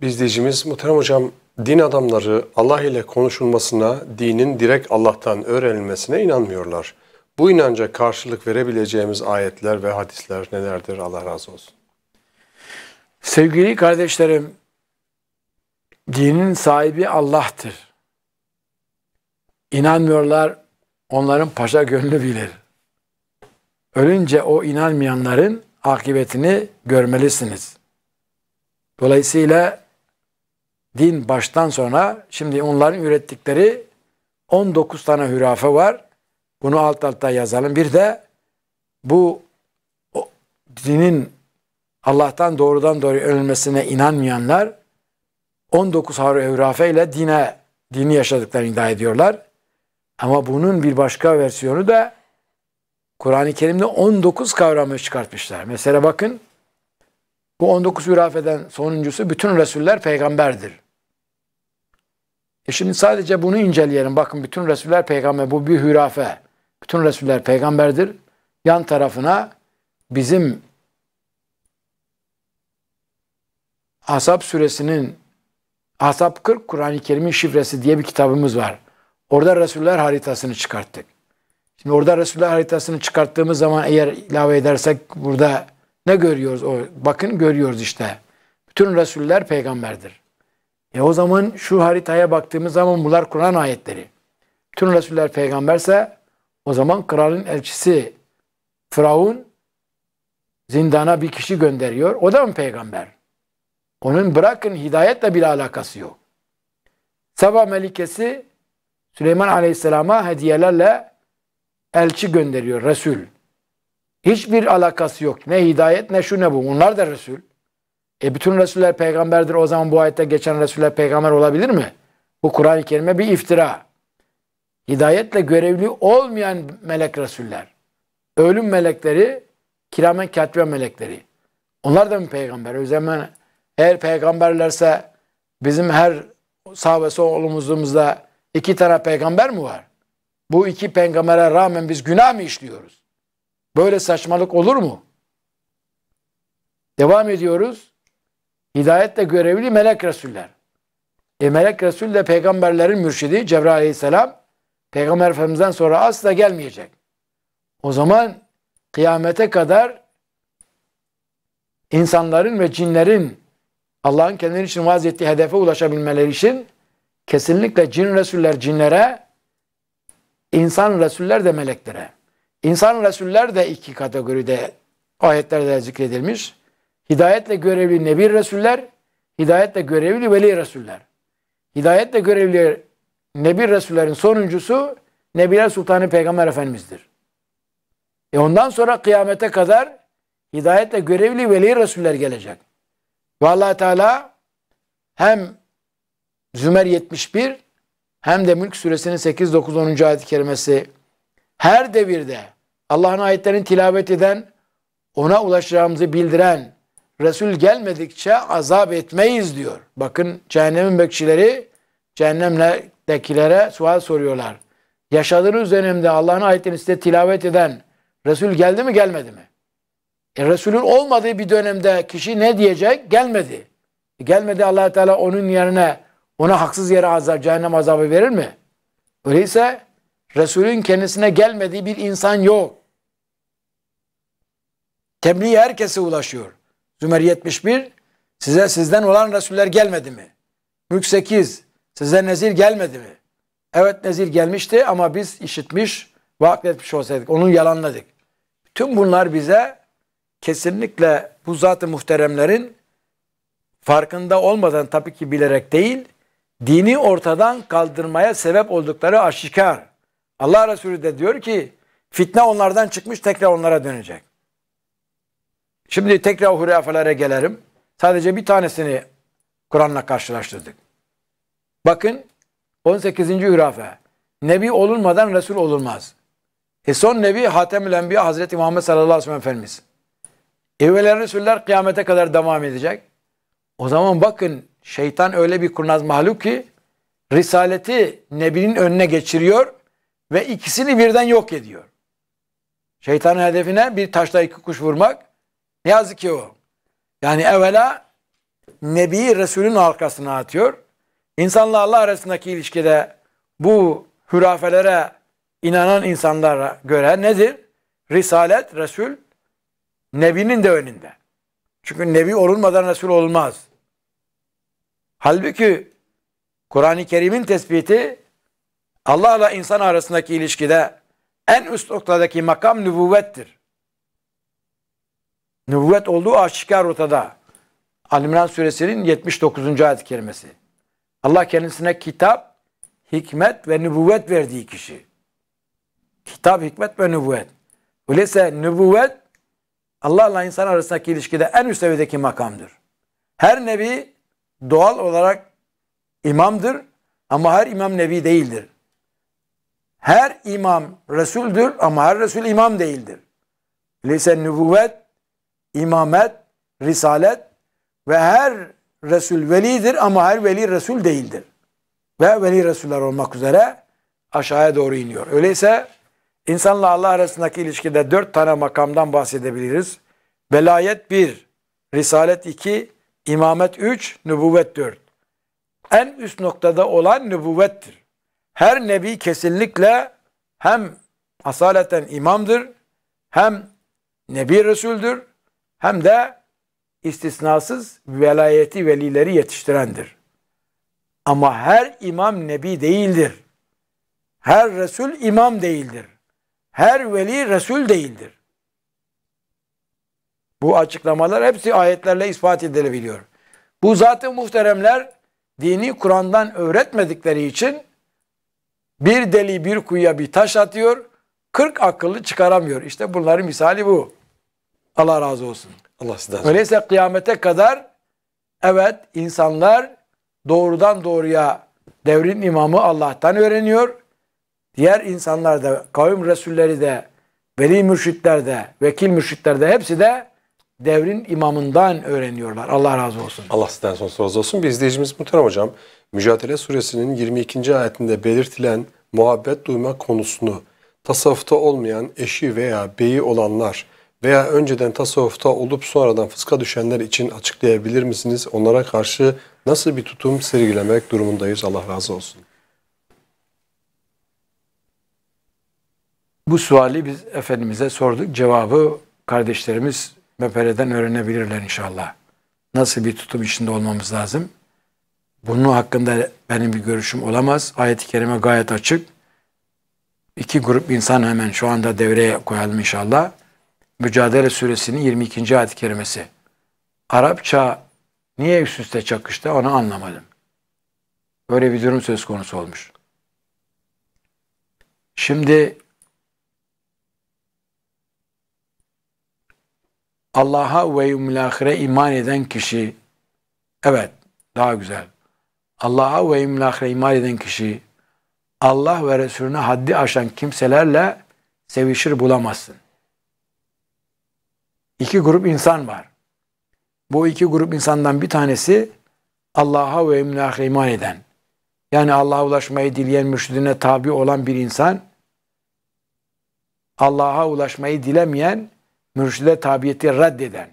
Bir izleyicimiz Muhterem Hocam din adamları Allah ile konuşulmasına, dinin direkt Allah'tan öğrenilmesine inanmıyorlar. Bu inanca karşılık verebileceğimiz ayetler ve hadisler nelerdir? Allah razı olsun. Sevgili kardeşlerim, dinin sahibi Allah'tır. İnanmıyorlar, onların paşa gönlü bilir. Ölünce o inanmayanların akıbetini görmelisiniz. Dolayısıyla din baştan sona şimdi onların ürettikleri 19 tane hürafe var. Bunu alt alta yazalım. Bir de bu o, dinin Allah'tan doğrudan doğru ölmesine inanmayanlar 19 hürafe ile dine dini yaşadıklarını iddia ediyorlar. Ama bunun bir başka versiyonu da Kur'an-ı Kerim'de 19 kavramı çıkartmışlar. Mesela bakın bu 19 hürafeden sonuncusu bütün Resuller peygamberdir. E şimdi sadece bunu inceleyelim. Bakın bütün Resuller peygamber. Bu bir hürafe. Bütün Resuller peygamberdir. Yan tarafına bizim Asap suresinin Asap 40 Kur'an-ı Kerim'in şifresi diye bir kitabımız var. Orada Resuller haritasını çıkarttık. Şimdi orada Resuller haritasını çıkarttığımız zaman eğer ilave edersek burada ne görüyoruz? O, bakın görüyoruz işte. Bütün Resuller peygamberdir. E o zaman şu haritaya baktığımız zaman bunlar Kur'an ayetleri. Tüm Resuller peygamberse o zaman kralın elçisi Firavun zindana bir kişi gönderiyor. O da mı peygamber? Onun bırakın hidayetle bir alakası yok. Sabah melikesi Süleyman Aleyhisselam'a hediyelerle elçi gönderiyor, Resul. Hiçbir alakası yok. Ne hidayet ne şu ne bu. Bunlar da Resul. E bütün Resuller peygamberdir o zaman bu ayette geçen Resuller peygamber olabilir mi? Bu Kur'an-ı Kerim'e bir iftira. Hidayetle görevli olmayan melek Resuller. Ölüm melekleri, kiramen katve melekleri. Onlar da mı peygamber? O zaman eğer peygamberlerse bizim her sağ ve sol omuzumuzda iki tane peygamber mi var? Bu iki peygambere rağmen biz günah mı işliyoruz? Böyle saçmalık olur mu? Devam ediyoruz hidayetle görevli melek resuller. E melek resul de peygamberlerin mürşidi Cebrail aleyhisselam peygamber efendimizden sonra asla gelmeyecek. O zaman kıyamete kadar insanların ve cinlerin Allah'ın kendileri için vaaz ettiği hedefe ulaşabilmeleri için kesinlikle cin resuller cinlere, insan resuller de meleklere. İnsan resuller de iki kategoride ayetlerde zikredilmiş. Hidayetle görevli nebi resuller, hidayetle görevli veli resuller. Hidayetle görevli nebi resullerin sonuncusu Nebiler Sultanı Peygamber Efendimiz'dir. E ondan sonra kıyamete kadar hidayetle görevli veli resuller gelecek. Ve allah Teala hem Zümer 71 hem de Mülk Suresinin 8, 9, 10. ayet-i kerimesi her devirde Allah'ın ayetlerini tilavet eden, ona ulaşacağımızı bildiren, Resul gelmedikçe azap etmeyiz diyor. Bakın cehennemin bekçileri cehennemdekilere sual soruyorlar. Yaşadığınız dönemde Allah'ın ayetini size tilavet eden Resul geldi mi gelmedi mi? E, Resul'ün olmadığı bir dönemde kişi ne diyecek? Gelmedi. E, gelmedi allah Teala onun yerine ona haksız yere azap, cehennem azabı verir mi? Öyleyse Resul'ün kendisine gelmediği bir insan yok. Tebliğ herkese ulaşıyor. Zümer 71. Size sizden olan Resuller gelmedi mi? Mülk 8. Size nezir gelmedi mi? Evet nezir gelmişti ama biz işitmiş ve akletmiş olsaydık. Onu yalanladık. Tüm bunlar bize kesinlikle bu zat-ı muhteremlerin farkında olmadan tabii ki bilerek değil, dini ortadan kaldırmaya sebep oldukları aşikar. Allah Resulü de diyor ki fitne onlardan çıkmış tekrar onlara dönecek. Şimdi tekrar hurafelere gelelim. Sadece bir tanesini Kur'an'la karşılaştırdık. Bakın 18. hurafe. Nebi olunmadan Resul olunmaz. E son Nebi Hatemül Enbiya Hazreti Muhammed sallallahu aleyhi ve sellem Efendimiz. Evvelen Resuller kıyamete kadar devam edecek. O zaman bakın şeytan öyle bir kurnaz mahluk ki Risaleti Nebi'nin önüne geçiriyor ve ikisini birden yok ediyor. Şeytanın hedefine bir taşla iki kuş vurmak ne yazık ki o. Yani evvela Nebi Resul'ün arkasına atıyor. İnsanla Allah arasındaki ilişkide bu hürafelere inanan insanlara göre nedir? Risalet, Resul, Nebi'nin de önünde. Çünkü Nebi olunmadan Resul olmaz. Halbuki Kur'an-ı Kerim'in tespiti Allah'la insan arasındaki ilişkide en üst noktadaki makam nübüvvettir nübüvvet olduğu aşikar ortada. Alimran suresinin 79. ayet kelimesi. Allah kendisine kitap, hikmet ve nübüvvet verdiği kişi. Kitap, hikmet ve nübüvvet. Öyleyse nübüvvet Allah'la insan arasındaki ilişkide en üst seviyedeki makamdır. Her nebi doğal olarak imamdır ama her imam nebi değildir. Her imam resuldür ama her resul imam değildir. Öyleyse nübüvvet imamet, risalet ve her Resul velidir ama her veli Resul değildir. Ve veli Resuller olmak üzere aşağıya doğru iniyor. Öyleyse insanla Allah arasındaki ilişkide dört tane makamdan bahsedebiliriz. Velayet bir, risalet iki, imamet üç, nübüvvet dört. En üst noktada olan nübüvvettir. Her nebi kesinlikle hem asaleten imamdır, hem nebi resuldür, hem de istisnasız velayeti velileri yetiştirendir. Ama her imam nebi değildir. Her resul imam değildir. Her veli resul değildir. Bu açıklamalar hepsi ayetlerle ispat edilebiliyor. Bu zaten muhteremler dini Kur'an'dan öğretmedikleri için bir deli bir kuyuya bir taş atıyor, kırk akıllı çıkaramıyor. İşte bunların misali bu. Allah razı olsun. Allah razı olsun. Öyleyse kıyamete kadar evet insanlar doğrudan doğruya devrin imamı Allah'tan öğreniyor. Diğer insanlar da, kavim resulleri de, veli mürşitler de, vekil mürşitler de hepsi de devrin imamından öğreniyorlar. Allah razı olsun. Allah sizden sonsuz razı olsun. Bir izleyicimiz Muhterem Hocam, Mücadele Suresinin 22. ayetinde belirtilen muhabbet duyma konusunu tasavvufta olmayan eşi veya beyi olanlar veya önceden tasavvufta olup sonradan fıska düşenler için açıklayabilir misiniz? Onlara karşı nasıl bir tutum sergilemek durumundayız? Allah razı olsun. Bu suali biz Efendimiz'e sorduk. Cevabı kardeşlerimiz Mepere'den öğrenebilirler inşallah. Nasıl bir tutum içinde olmamız lazım? Bunun hakkında benim bir görüşüm olamaz. Ayet-i Kerime gayet açık. İki grup insan hemen şu anda devreye koyalım inşallah. Mücadele suresinin 22. ayet-i kerimesi. Arapça niye üst üste çakıştı onu anlamadım. Böyle bir durum söz konusu olmuş. Şimdi Allah'a ve yumlahire iman eden kişi evet daha güzel. Allah'a ve yumlahire iman eden kişi Allah ve Resulüne haddi aşan kimselerle sevişir bulamazsın iki grup insan var. Bu iki grup insandan bir tanesi Allah'a ve emlaka iman eden. Yani Allah'a ulaşmayı dileyen mürşidine tabi olan bir insan. Allah'a ulaşmayı dilemeyen mürşide tabiyeti reddeden.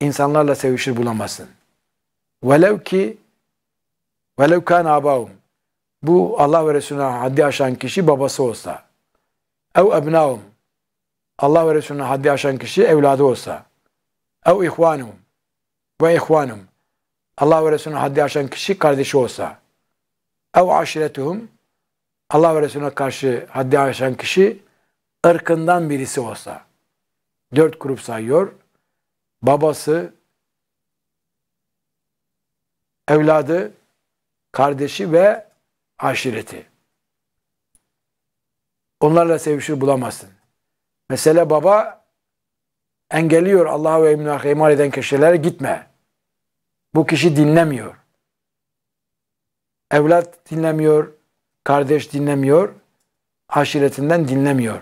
insanlarla sevişir bulamasın. Velev ki velev kan abahum. Bu Allah ve Resulüne haddi aşan kişi babası olsa. Ev ebnahum Allah ve Resulü'nün haddi aşan kişi evladı olsa. Ev ihvanum ve ihvanum. Allah ve Resulü'nün haddi aşan kişi kardeşi olsa. Ev aşiretuhum. Allah ve Resulü'ne karşı haddi aşan kişi ırkından birisi olsa. Dört grup sayıyor. Babası, evladı, kardeşi ve aşireti. Onlarla sevişir bulamazsın. Mesele baba engelliyor Allah'a ve emniyaka imal eden kişilere gitme. Bu kişi dinlemiyor. Evlat dinlemiyor, kardeş dinlemiyor, aşiretinden dinlemiyor.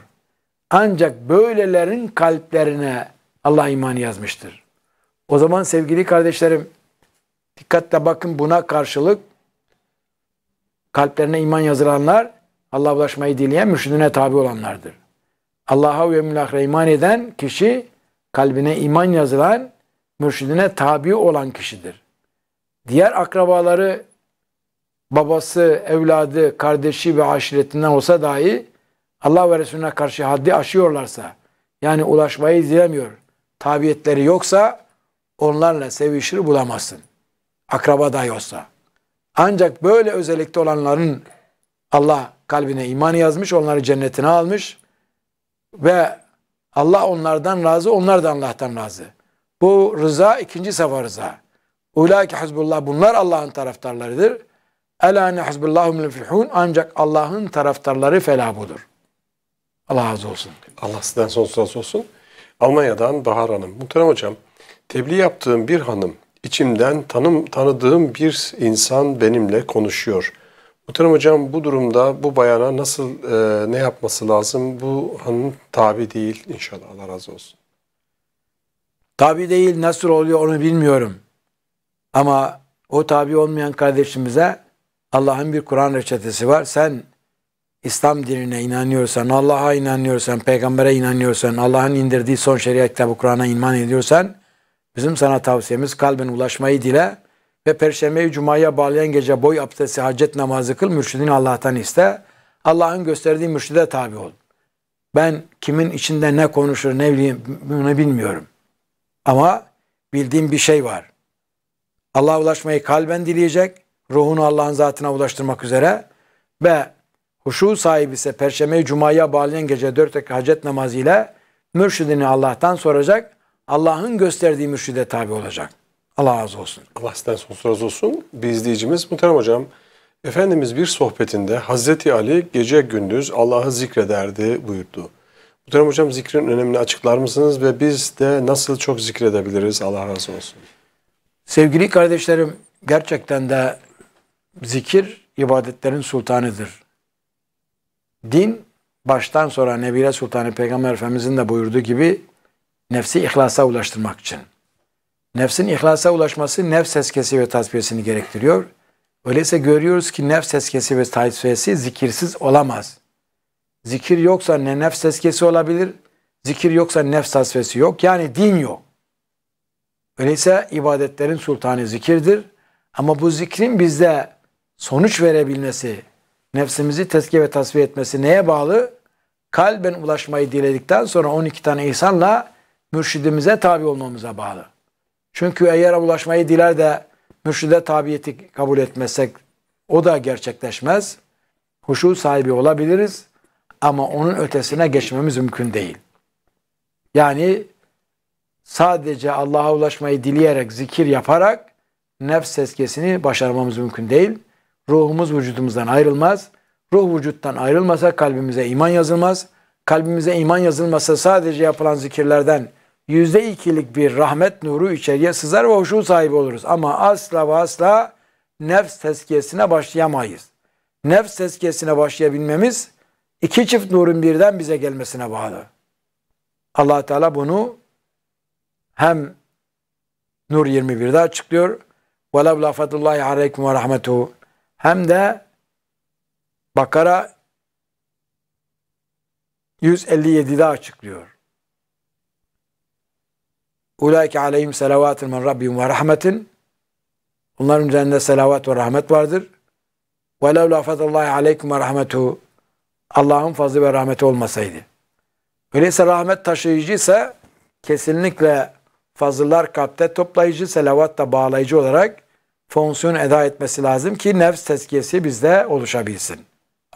Ancak böylelerin kalplerine Allah imanı yazmıştır. O zaman sevgili kardeşlerim dikkatle bakın buna karşılık kalplerine iman yazılanlar Allah'a ulaşmayı dileyen mürşidine tabi olanlardır. Allah'a ve mülakre iman eden kişi kalbine iman yazılan mürşidine tabi olan kişidir. Diğer akrabaları babası, evladı, kardeşi ve aşiretinden olsa dahi Allah ve Resulüne karşı haddi aşıyorlarsa yani ulaşmayı izlemiyor Tabiyetleri yoksa onlarla sevişir bulamazsın. Akraba dahi olsa. Ancak böyle özellikle olanların Allah kalbine iman yazmış, onları cennetine almış. Ve Allah onlardan razı, onlar da Allah'tan razı. Bu rıza ikinci sefer rıza. Ulaike hizbullah bunlar Allah'ın taraftarlarıdır. Elâne hizbullahum lefihûn ancak Allah'ın taraftarları felah budur. Allah razı olsun. Allah sizden sonsuz razı olsun. Almanya'dan Bahar Hanım. Muhterem Hocam, tebliğ yaptığım bir hanım, içimden tanım, tanıdığım bir insan benimle konuşuyor.'' Muhterem Hocam bu durumda bu bayana nasıl e, ne yapması lazım? Bu hanım tabi değil inşallah Allah razı olsun. Tabi değil nasıl oluyor onu bilmiyorum. Ama o tabi olmayan kardeşimize Allah'ın bir Kur'an reçetesi var. Sen İslam dinine inanıyorsan, Allah'a inanıyorsan, peygambere inanıyorsan, Allah'ın indirdiği son şeriat kitabı Kur'an'a iman ediyorsan bizim sana tavsiyemiz kalben ulaşmayı dile ve perşembe cumaya bağlayan gece boy abdesti hacet namazı kıl mürşidini Allah'tan iste. Allah'ın gösterdiği mürşide tabi ol. Ben kimin içinde ne konuşur ne bileyim bunu bilmiyorum. Ama bildiğim bir şey var. Allah'a ulaşmayı kalben dileyecek, ruhunu Allah'ın zatına ulaştırmak üzere ve huşu sahibi ise perşembe cumaya bağlayan gece dört dakika hacet namazı ile mürşidini Allah'tan soracak. Allah'ın gösterdiği mürşide tabi olacak.'' Allah razı olsun. Allah sizden sonsuz razı olsun. Bir izleyicimiz Muhterem Hocam. Efendimiz bir sohbetinde Hazreti Ali gece gündüz Allah'ı zikrederdi buyurdu. Muhterem Hocam zikrin önemini açıklar mısınız ve biz de nasıl çok zikredebiliriz Allah razı olsun. Sevgili kardeşlerim gerçekten de zikir ibadetlerin sultanıdır. Din baştan sonra Nebile Sultanı Peygamber Efendimizin de buyurduğu gibi nefsi ihlasa ulaştırmak için. Nefsin ihlasa ulaşması nefs seskesi ve tasfiyesini gerektiriyor. Öyleyse görüyoruz ki nefs seskesi ve tasfiyesi zikirsiz olamaz. Zikir yoksa ne nefs seskesi olabilir, zikir yoksa nefs tasfiyesi yok. Yani din yok. Öyleyse ibadetlerin sultanı zikirdir. Ama bu zikrin bizde sonuç verebilmesi, nefsimizi tezkiye ve tasfiye etmesi neye bağlı? Kalben ulaşmayı diledikten sonra 12 tane ihsanla mürşidimize tabi olmamıza bağlı. Çünkü eğer ulaşmayı diler de mürşide tabiyeti kabul etmezsek o da gerçekleşmez. Huşu sahibi olabiliriz ama onun ötesine geçmemiz mümkün değil. Yani sadece Allah'a ulaşmayı dileyerek, zikir yaparak nefs seskesini başarmamız mümkün değil. Ruhumuz vücudumuzdan ayrılmaz. Ruh vücuttan ayrılmasa kalbimize iman yazılmaz. Kalbimize iman yazılmasa sadece yapılan zikirlerden yüzde ikilik bir rahmet nuru içeriye sızar ve hoşu sahibi oluruz. Ama asla ve asla nefs tezkiyesine başlayamayız. Nefs tezkiyesine başlayabilmemiz iki çift nurun birden bize gelmesine bağlı. allah Teala bunu hem Nur 21'de açıklıyor. وَلَوْ لَا فَضُ اللّٰهِ عَلَيْكُمْ وَرَحْمَتُهُ Hem de Bakara 157'de açıklıyor. Ulaike aleyhim selavatun men rabbim ve rahmetin. Onların üzerinde selavat ve rahmet vardır. Ve lev lafetullahi aleykum ve rahmetuhu. Allah'ın fazlı ve rahmeti olmasaydı. Öyleyse rahmet taşıyıcı ise kesinlikle fazıllar kalpte toplayıcı, selavat da bağlayıcı olarak fonksiyon eda etmesi lazım ki nefs tezkiyesi bizde oluşabilsin.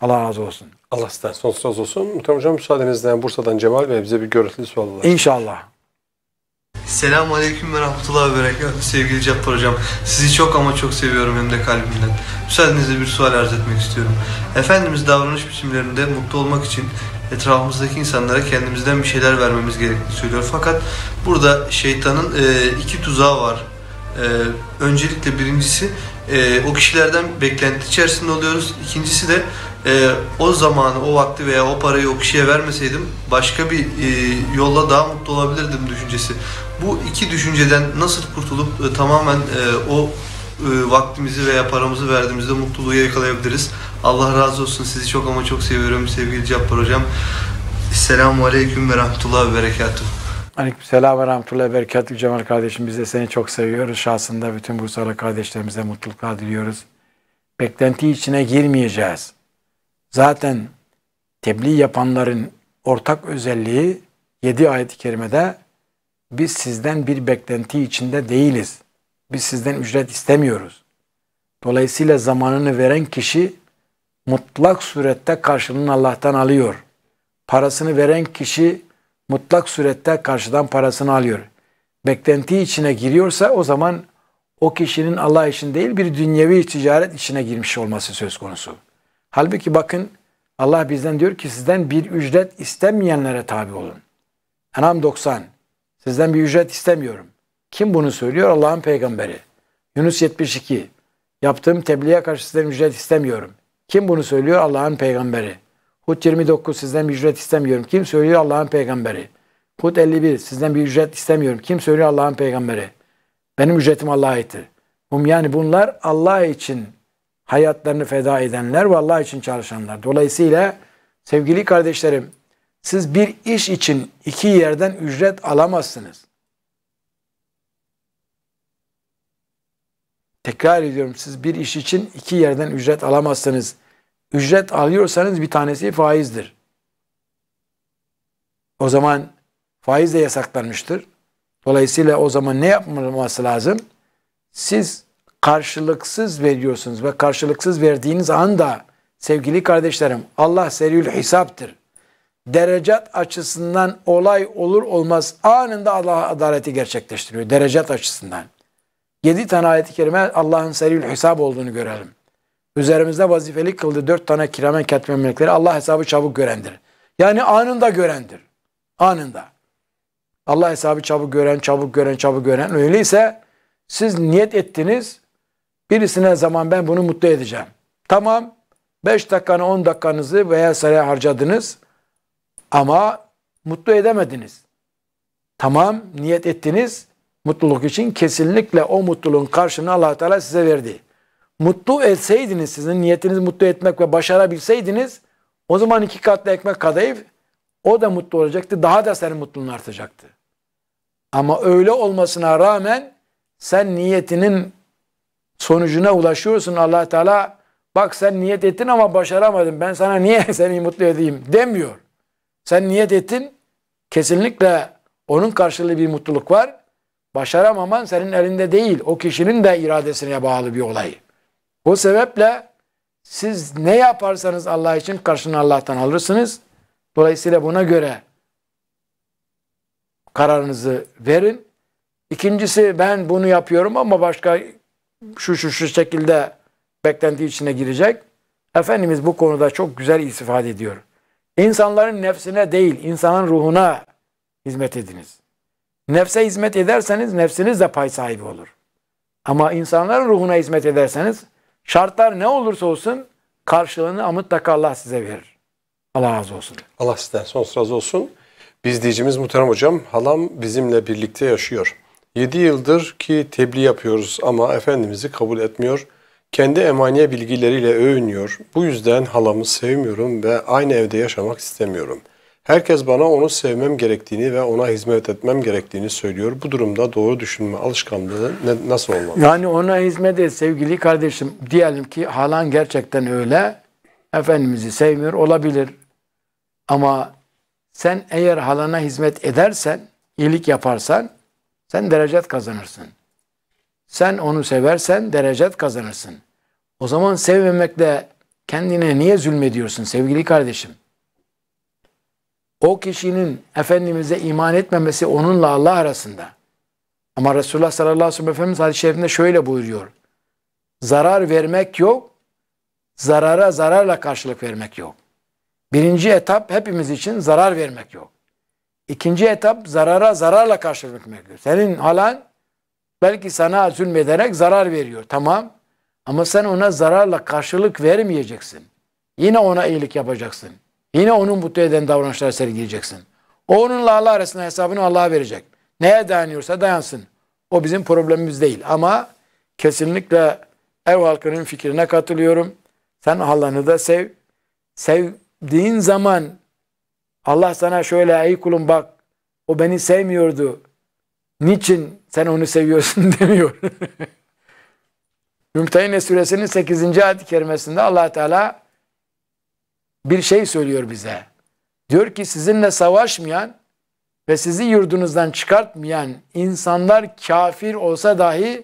Allah razı olsun. Allah sizden sonsuz olsun. Muhtemelen hocam müsaadenizle Bursa'dan Cemal Bey bize bir görüntülü sual İnşallah. Selamun Aleyküm ve Rahmetullah ve Berekatü sevgili Cappar Hocam. Sizi çok ama çok seviyorum hem de kalbimden. Müsaadenizle bir sual arz etmek istiyorum. Efendimiz davranış biçimlerinde mutlu olmak için etrafımızdaki insanlara kendimizden bir şeyler vermemiz gerektiğini söylüyor. Fakat burada şeytanın e, iki tuzağı var. E, öncelikle birincisi e, o kişilerden beklenti içerisinde oluyoruz. İkincisi de e, o zamanı, o vakti veya o parayı o kişiye vermeseydim başka bir e, yolla daha mutlu olabilirdim düşüncesi. Bu iki düşünceden nasıl kurtulup e, tamamen e, o e, vaktimizi veya paramızı verdiğimizde mutluluğu yakalayabiliriz. Allah razı olsun. Sizi çok ama çok seviyorum sevgili Cappar Hocam. Selamun Aleyküm ve Rahmetullah ve Berekatuhu. Aleykümselam ve rahmetullahi berekatü Cemal kardeşim. Biz de seni çok seviyoruz. Şahsında bütün Bursalı kardeşlerimize mutluluklar diliyoruz. Beklenti içine girmeyeceğiz. Zaten tebliğ yapanların ortak özelliği 7 ayet-i kerimede biz sizden bir beklenti içinde değiliz. Biz sizden ücret istemiyoruz. Dolayısıyla zamanını veren kişi mutlak surette karşılığını Allah'tan alıyor. Parasını veren kişi mutlak surette karşıdan parasını alıyor. Beklenti içine giriyorsa o zaman o kişinin Allah için değil bir dünyevi ticaret içine girmiş olması söz konusu. Halbuki bakın Allah bizden diyor ki sizden bir ücret istemeyenlere tabi olun. Enam 90. Sizden bir ücret istemiyorum. Kim bunu söylüyor? Allah'ın peygamberi. Yunus 72. Yaptığım tebliğe karşı sizden ücret istemiyorum. Kim bunu söylüyor? Allah'ın peygamberi. Hud 29 sizden bir ücret istemiyorum. Kim söylüyor Allah'ın peygamberi. Hud 51 sizden bir ücret istemiyorum. Kim söylüyor Allah'ın peygamberi. Benim ücretim Allah'a aittir. Um, yani bunlar Allah için hayatlarını feda edenler ve Allah için çalışanlar. Dolayısıyla sevgili kardeşlerim siz bir iş için iki yerden ücret alamazsınız. Tekrar ediyorum siz bir iş için iki yerden ücret alamazsınız ücret alıyorsanız bir tanesi faizdir. O zaman faiz de yasaklanmıştır. Dolayısıyla o zaman ne yapılması lazım? Siz karşılıksız veriyorsunuz ve karşılıksız verdiğiniz anda sevgili kardeşlerim Allah seriül hesaptır. Derecat açısından olay olur olmaz anında Allah adaleti gerçekleştiriyor. Derecat açısından. Yedi tane ayet-i kerime Allah'ın seriül hesap olduğunu görelim. Üzerimizde vazifeli kıldı dört tane kiramen katmen melekleri. Allah hesabı çabuk görendir. Yani anında görendir. Anında. Allah hesabı çabuk gören, çabuk gören, çabuk gören. Öyleyse siz niyet ettiniz. Birisine zaman ben bunu mutlu edeceğim. Tamam. beş dakikanı on dakikanızı veya saraya harcadınız. Ama mutlu edemediniz. Tamam niyet ettiniz. Mutluluk için kesinlikle o mutluluğun karşılığını allah Teala size verdi mutlu etseydiniz, sizin niyetiniz mutlu etmek ve başarabilseydiniz o zaman iki katlı ekmek kadayıf o da mutlu olacaktı. Daha da senin mutluluğun artacaktı. Ama öyle olmasına rağmen sen niyetinin sonucuna ulaşıyorsun allah Teala. Bak sen niyet ettin ama başaramadın. Ben sana niye seni mutlu edeyim demiyor. Sen niyet ettin. Kesinlikle onun karşılığı bir mutluluk var. Başaramaman senin elinde değil. O kişinin de iradesine bağlı bir olay. O sebeple siz ne yaparsanız Allah için karşını Allah'tan alırsınız. Dolayısıyla buna göre kararınızı verin. İkincisi ben bunu yapıyorum ama başka şu şu şu şekilde beklenti içine girecek. Efendimiz bu konuda çok güzel istifade ediyor. İnsanların nefsine değil, insanın ruhuna hizmet ediniz. Nefse hizmet ederseniz nefsiniz de pay sahibi olur. Ama insanların ruhuna hizmet ederseniz Şartlar ne olursa olsun karşılığını mutlaka Allah size verir. Allah razı olsun. Allah sizden sonsuz razı olsun. Biz diyeceğimiz Muhterem Hocam, halam bizimle birlikte yaşıyor. 7 yıldır ki tebliğ yapıyoruz ama Efendimiz'i kabul etmiyor. Kendi emaniye bilgileriyle övünüyor. Bu yüzden halamı sevmiyorum ve aynı evde yaşamak istemiyorum. Herkes bana onu sevmem gerektiğini ve ona hizmet etmem gerektiğini söylüyor. Bu durumda doğru düşünme alışkanlığı ne, nasıl olmalı? Yani ona hizmet et sevgili kardeşim. Diyelim ki halan gerçekten öyle. Efendimiz'i sevmiyor olabilir. Ama sen eğer halana hizmet edersen, iyilik yaparsan sen derecet kazanırsın. Sen onu seversen derecet kazanırsın. O zaman sevmemekle kendine niye zulmediyorsun sevgili kardeşim? o kişinin Efendimiz'e iman etmemesi onunla Allah arasında. Ama Resulullah sallallahu aleyhi ve sellem Efendimiz hadis-i şerifinde şöyle buyuruyor. Zarar vermek yok, zarara zararla karşılık vermek yok. Birinci etap hepimiz için zarar vermek yok. İkinci etap zarara zararla karşılık vermek yok. Senin halan belki sana zulmederek zarar veriyor. Tamam ama sen ona zararla karşılık vermeyeceksin. Yine ona iyilik yapacaksın. Yine onun mutlu eden davranışlar sergileyeceksin. O onunla Allah arasında hesabını Allah'a verecek. Neye dayanıyorsa dayansın. O bizim problemimiz değil. Ama kesinlikle ev halkının fikrine katılıyorum. Sen Allah'ını da sev. Sevdiğin zaman Allah sana şöyle ey kulum bak o beni sevmiyordu. Niçin sen onu seviyorsun demiyor. Mümtehine suresinin 8. ayet-i kerimesinde allah Teala bir şey söylüyor bize. Diyor ki sizinle savaşmayan ve sizi yurdunuzdan çıkartmayan insanlar kafir olsa dahi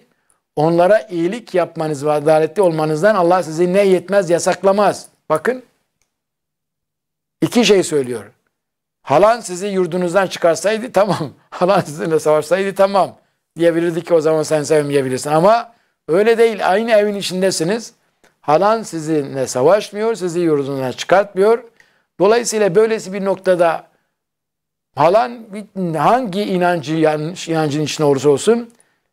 onlara iyilik yapmanız ve adaletli olmanızdan Allah sizi ne yetmez yasaklamaz. Bakın iki şey söylüyor. Halan sizi yurdunuzdan çıkarsaydı tamam. Halan sizinle savaşsaydı tamam. Diyebilirdi ki o zaman sen sevmeyebilirsin. Ama öyle değil. Aynı evin içindesiniz. Halan sizinle savaşmıyor, sizi yurdundan çıkartmıyor. Dolayısıyla böylesi bir noktada halan hangi inancı inancın içine olursa olsun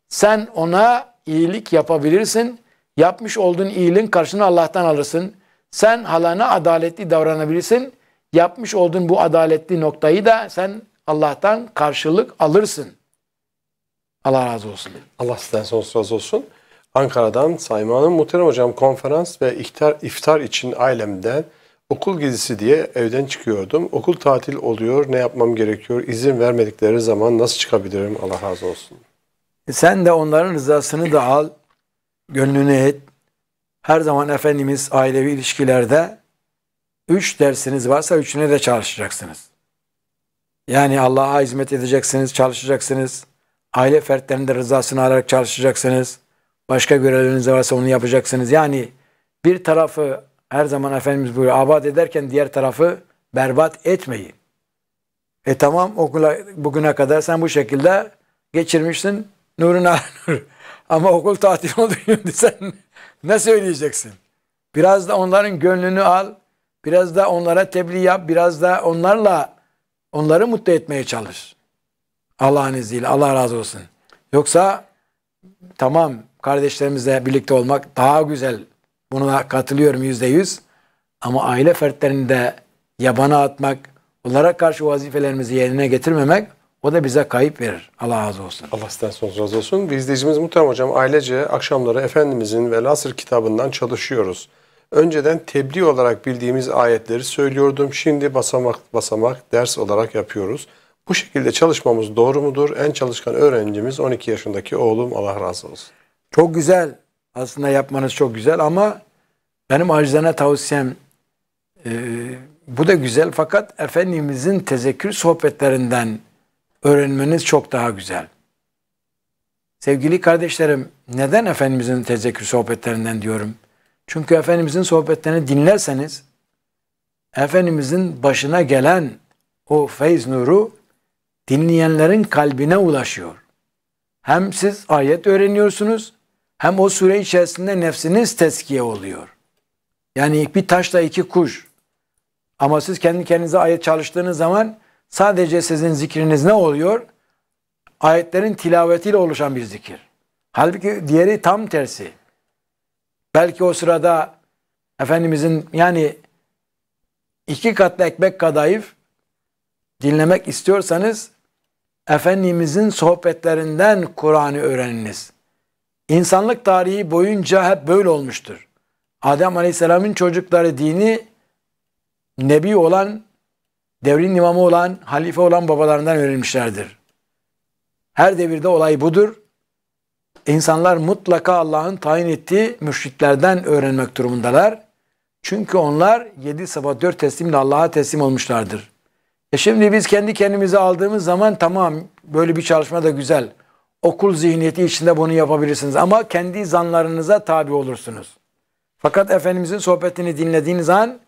sen ona iyilik yapabilirsin. Yapmış olduğun iyiliğin karşını Allah'tan alırsın. Sen halana adaletli davranabilirsin. Yapmış olduğun bu adaletli noktayı da sen Allah'tan karşılık alırsın. Allah razı olsun. Allah sizden sonsuz razı olsun. Ankara'dan Sayma Hanım. Muhterem Hocam konferans ve iftar, iftar için ailemden okul gezisi diye evden çıkıyordum. Okul tatil oluyor, ne yapmam gerekiyor? İzin vermedikleri zaman nasıl çıkabilirim? Allah razı olsun. E, sen de onların rızasını da al, gönlünü et. Her zaman Efendimiz ailevi ilişkilerde üç dersiniz varsa üçüne de çalışacaksınız. Yani Allah'a hizmet edeceksiniz, çalışacaksınız. Aile fertlerinin de rızasını alarak çalışacaksınız. Başka görevleriniz varsa onu yapacaksınız. Yani bir tarafı her zaman Efendimiz buyuruyor abat ederken diğer tarafı berbat etmeyin. E tamam okula bugüne kadar sen bu şekilde geçirmişsin nurun nur. Ama okul tatil oldu şimdi sen ne söyleyeceksin? Biraz da onların gönlünü al. Biraz da onlara tebliğ yap. Biraz da onlarla onları mutlu etmeye çalış. Allah'ın izniyle. Allah razı olsun. Yoksa tamam kardeşlerimizle birlikte olmak daha güzel. Buna katılıyorum yüzde yüz. Ama aile fertlerini de yabana atmak, onlara karşı vazifelerimizi yerine getirmemek o da bize kayıp verir. Allah razı olsun. Allah sizden sonsuz razı olsun. Bir izleyicimiz muhterem hocam ailece akşamları Efendimizin ve Lasır kitabından çalışıyoruz. Önceden tebliğ olarak bildiğimiz ayetleri söylüyordum. Şimdi basamak basamak ders olarak yapıyoruz. Bu şekilde çalışmamız doğru mudur? En çalışkan öğrencimiz 12 yaşındaki oğlum Allah razı olsun. Çok güzel. Aslında yapmanız çok güzel ama benim acizane tavsiyem e, bu da güzel fakat Efendimizin tezekkür sohbetlerinden öğrenmeniz çok daha güzel. Sevgili kardeşlerim neden Efendimizin tezekkür sohbetlerinden diyorum? Çünkü Efendimizin sohbetlerini dinlerseniz Efendimizin başına gelen o feyz nuru dinleyenlerin kalbine ulaşıyor. Hem siz ayet öğreniyorsunuz hem o süre içerisinde nefsiniz teskiye oluyor. Yani bir taşla iki kuş. Ama siz kendi kendinize ayet çalıştığınız zaman sadece sizin zikriniz ne oluyor? Ayetlerin tilavetiyle oluşan bir zikir. Halbuki diğeri tam tersi. Belki o sırada Efendimizin yani iki katlı ekmek kadayıf dinlemek istiyorsanız Efendimizin sohbetlerinden Kur'an'ı öğreniniz. İnsanlık tarihi boyunca hep böyle olmuştur. Adem Aleyhisselam'ın çocukları dini nebi olan, devrin imamı olan, halife olan babalarından öğrenmişlerdir. Her devirde olay budur. İnsanlar mutlaka Allah'ın tayin ettiği müşriklerden öğrenmek durumundalar. Çünkü onlar 7 sabah 4 teslimle Allah'a teslim olmuşlardır. E şimdi biz kendi kendimize aldığımız zaman tamam böyle bir çalışma da güzel okul zihniyeti içinde bunu yapabilirsiniz. Ama kendi zanlarınıza tabi olursunuz. Fakat Efendimizin sohbetini dinlediğiniz an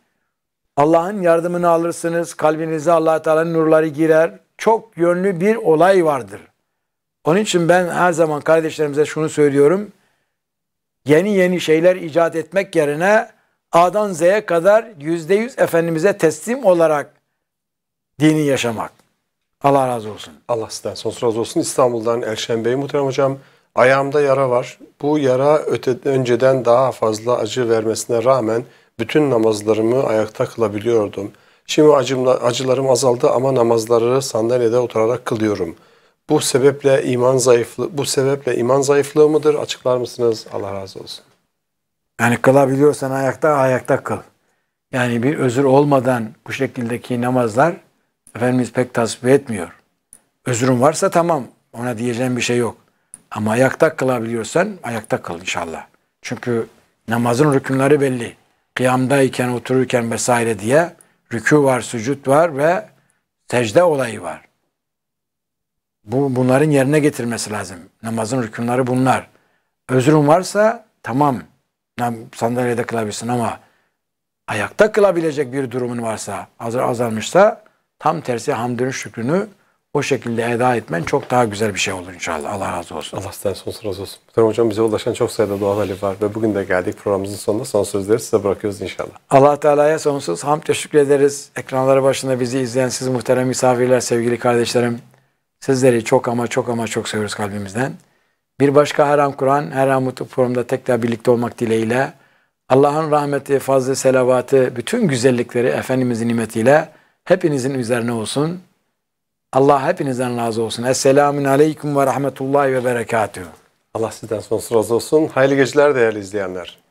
Allah'ın yardımını alırsınız. Kalbinize allah Teala'nın nurları girer. Çok yönlü bir olay vardır. Onun için ben her zaman kardeşlerimize şunu söylüyorum. Yeni yeni şeyler icat etmek yerine A'dan Z'ye kadar %100 Efendimiz'e teslim olarak dini yaşamak. Allah razı olsun. Allah sizden sonsuz razı olsun. İstanbul'dan Elşen Bey muhterem hocam. Ayağımda yara var. Bu yara öte, önceden daha fazla acı vermesine rağmen bütün namazlarımı ayakta kılabiliyordum. Şimdi acımla, acılarım azaldı ama namazları sandalyede oturarak kılıyorum. Bu sebeple iman zayıflı bu sebeple iman zayıflığı mıdır? Açıklar mısınız? Allah razı olsun. Yani kılabiliyorsan ayakta ayakta kıl. Yani bir özür olmadan bu şekildeki namazlar Efendimiz pek tasvip etmiyor. Özrün varsa tamam ona diyeceğim bir şey yok. Ama ayakta kılabiliyorsan ayakta kıl inşallah. Çünkü namazın rükünleri belli. Kıyamdayken, otururken vesaire diye rükü var, sücud var ve secde olayı var. Bu bunların yerine getirmesi lazım. Namazın rükünleri bunlar. Özrün varsa tamam. Sandalyede kılabilirsin ama ayakta kılabilecek bir durumun varsa, azar azalmışsa Tam tersi hamdünün şükrünü o şekilde eda etmen çok daha güzel bir şey olur inşallah. Allah razı olsun. Allah sizden sonsuz razı olsun. Muhterem Hocam bize ulaşan çok sayıda dua hali var ve bugün de geldik programımızın sonunda son sözleri size bırakıyoruz inşallah. Allah Teala'ya sonsuz hamd teşekkür ederiz. Ekranları başında bizi izleyen siz muhterem misafirler, sevgili kardeşlerim. Sizleri çok ama çok ama çok seviyoruz kalbimizden. Bir başka her an Kur'an, her an mutlu programda tekrar birlikte olmak dileğiyle. Allah'ın rahmeti, fazla selavatı, bütün güzellikleri Efendimizin nimetiyle hepinizin üzerine olsun. Allah hepinizden razı olsun. Esselamun Aleyküm ve Rahmetullahi ve Berekatühü. Allah sizden sonsuz razı olsun. Hayırlı geceler değerli izleyenler.